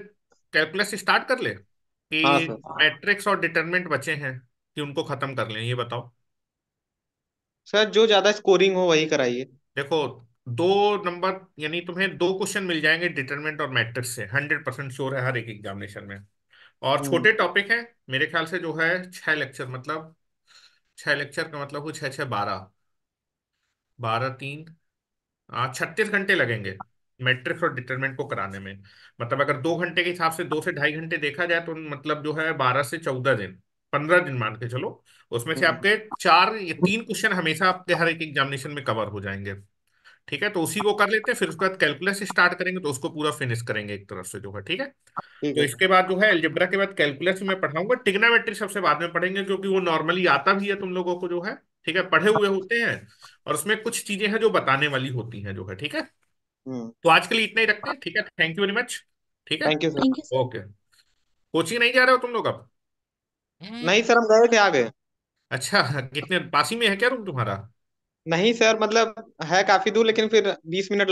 कैलकुलस स्टार्ट कर ले कि हाँ सर मैट्रिक्स और डिटरमिनेंट बचे हैं कि उनको खत्म कर लें ये बताओ सर जो ज्यादा स्कोरिंग हो वही कराइए देखो दो नंबर यानी तुम्हें दो क्वेश्चन मिल जाएंगे डिटरमिनेंट और मैट्रिक्स से हंड्रेड परसेंट श्योर है हर एक एग्जामिनेशन में और हम्म। छोटे टॉपिक हैं मेरे ख्याल से जो है छह लेक्चर मतलब छह लेक्चर का मतलब छह छह बारह बारह तीन हाँ, छत्तीस घंटे लगेंगे मैट्रिक्स और डिटरमेंट को कराने में मतलब अगर दो घंटे के हिसाब से दो से ढाई घंटे देखा जाए तो मतलब जो है बारह से चौदह दिन पंद्रह दिन मान के चलो उसमें से आपके चार तीन क्वेश्चन हमेशा आपके हर एक एग्जामिनेशन में कवर हो जाएंगे ठीक है तो उसी को कर लेते हैं फिर उसके बाद कैलकुलस स्टार्ट करेंगे तो उसको पूरा फिनिश करेंगे एक तरफ से जो है ठीक है तो इसके बाद जो है एल्जेब्रा के बाद कैलकुलस में पढ़ाऊंगा टिग्नामेट्री सबसे बाद में पढ़ेंगे क्योंकि वो नॉर्मली आता भी है तुम लोगों को जो है ठीक है पढ़े हुए होते हैं और उसमें कुछ चीजें हैं जो बताने वाली होती हैं जो है ठीक है हम्म। तो आज के लिए इतना ही रखते हैं ठीक है थैंक यू वेरी मच ठीक है thank you sir okay coaching नहीं जा रहे हो तुम लोग अब हम्म। नहीं सर हम गए थे आ गए अच्छा कितने पास ही में है क्या रूम तुम्हारा नहीं सर मतलब है काफी दूर लेकिन फिर बीस मिनट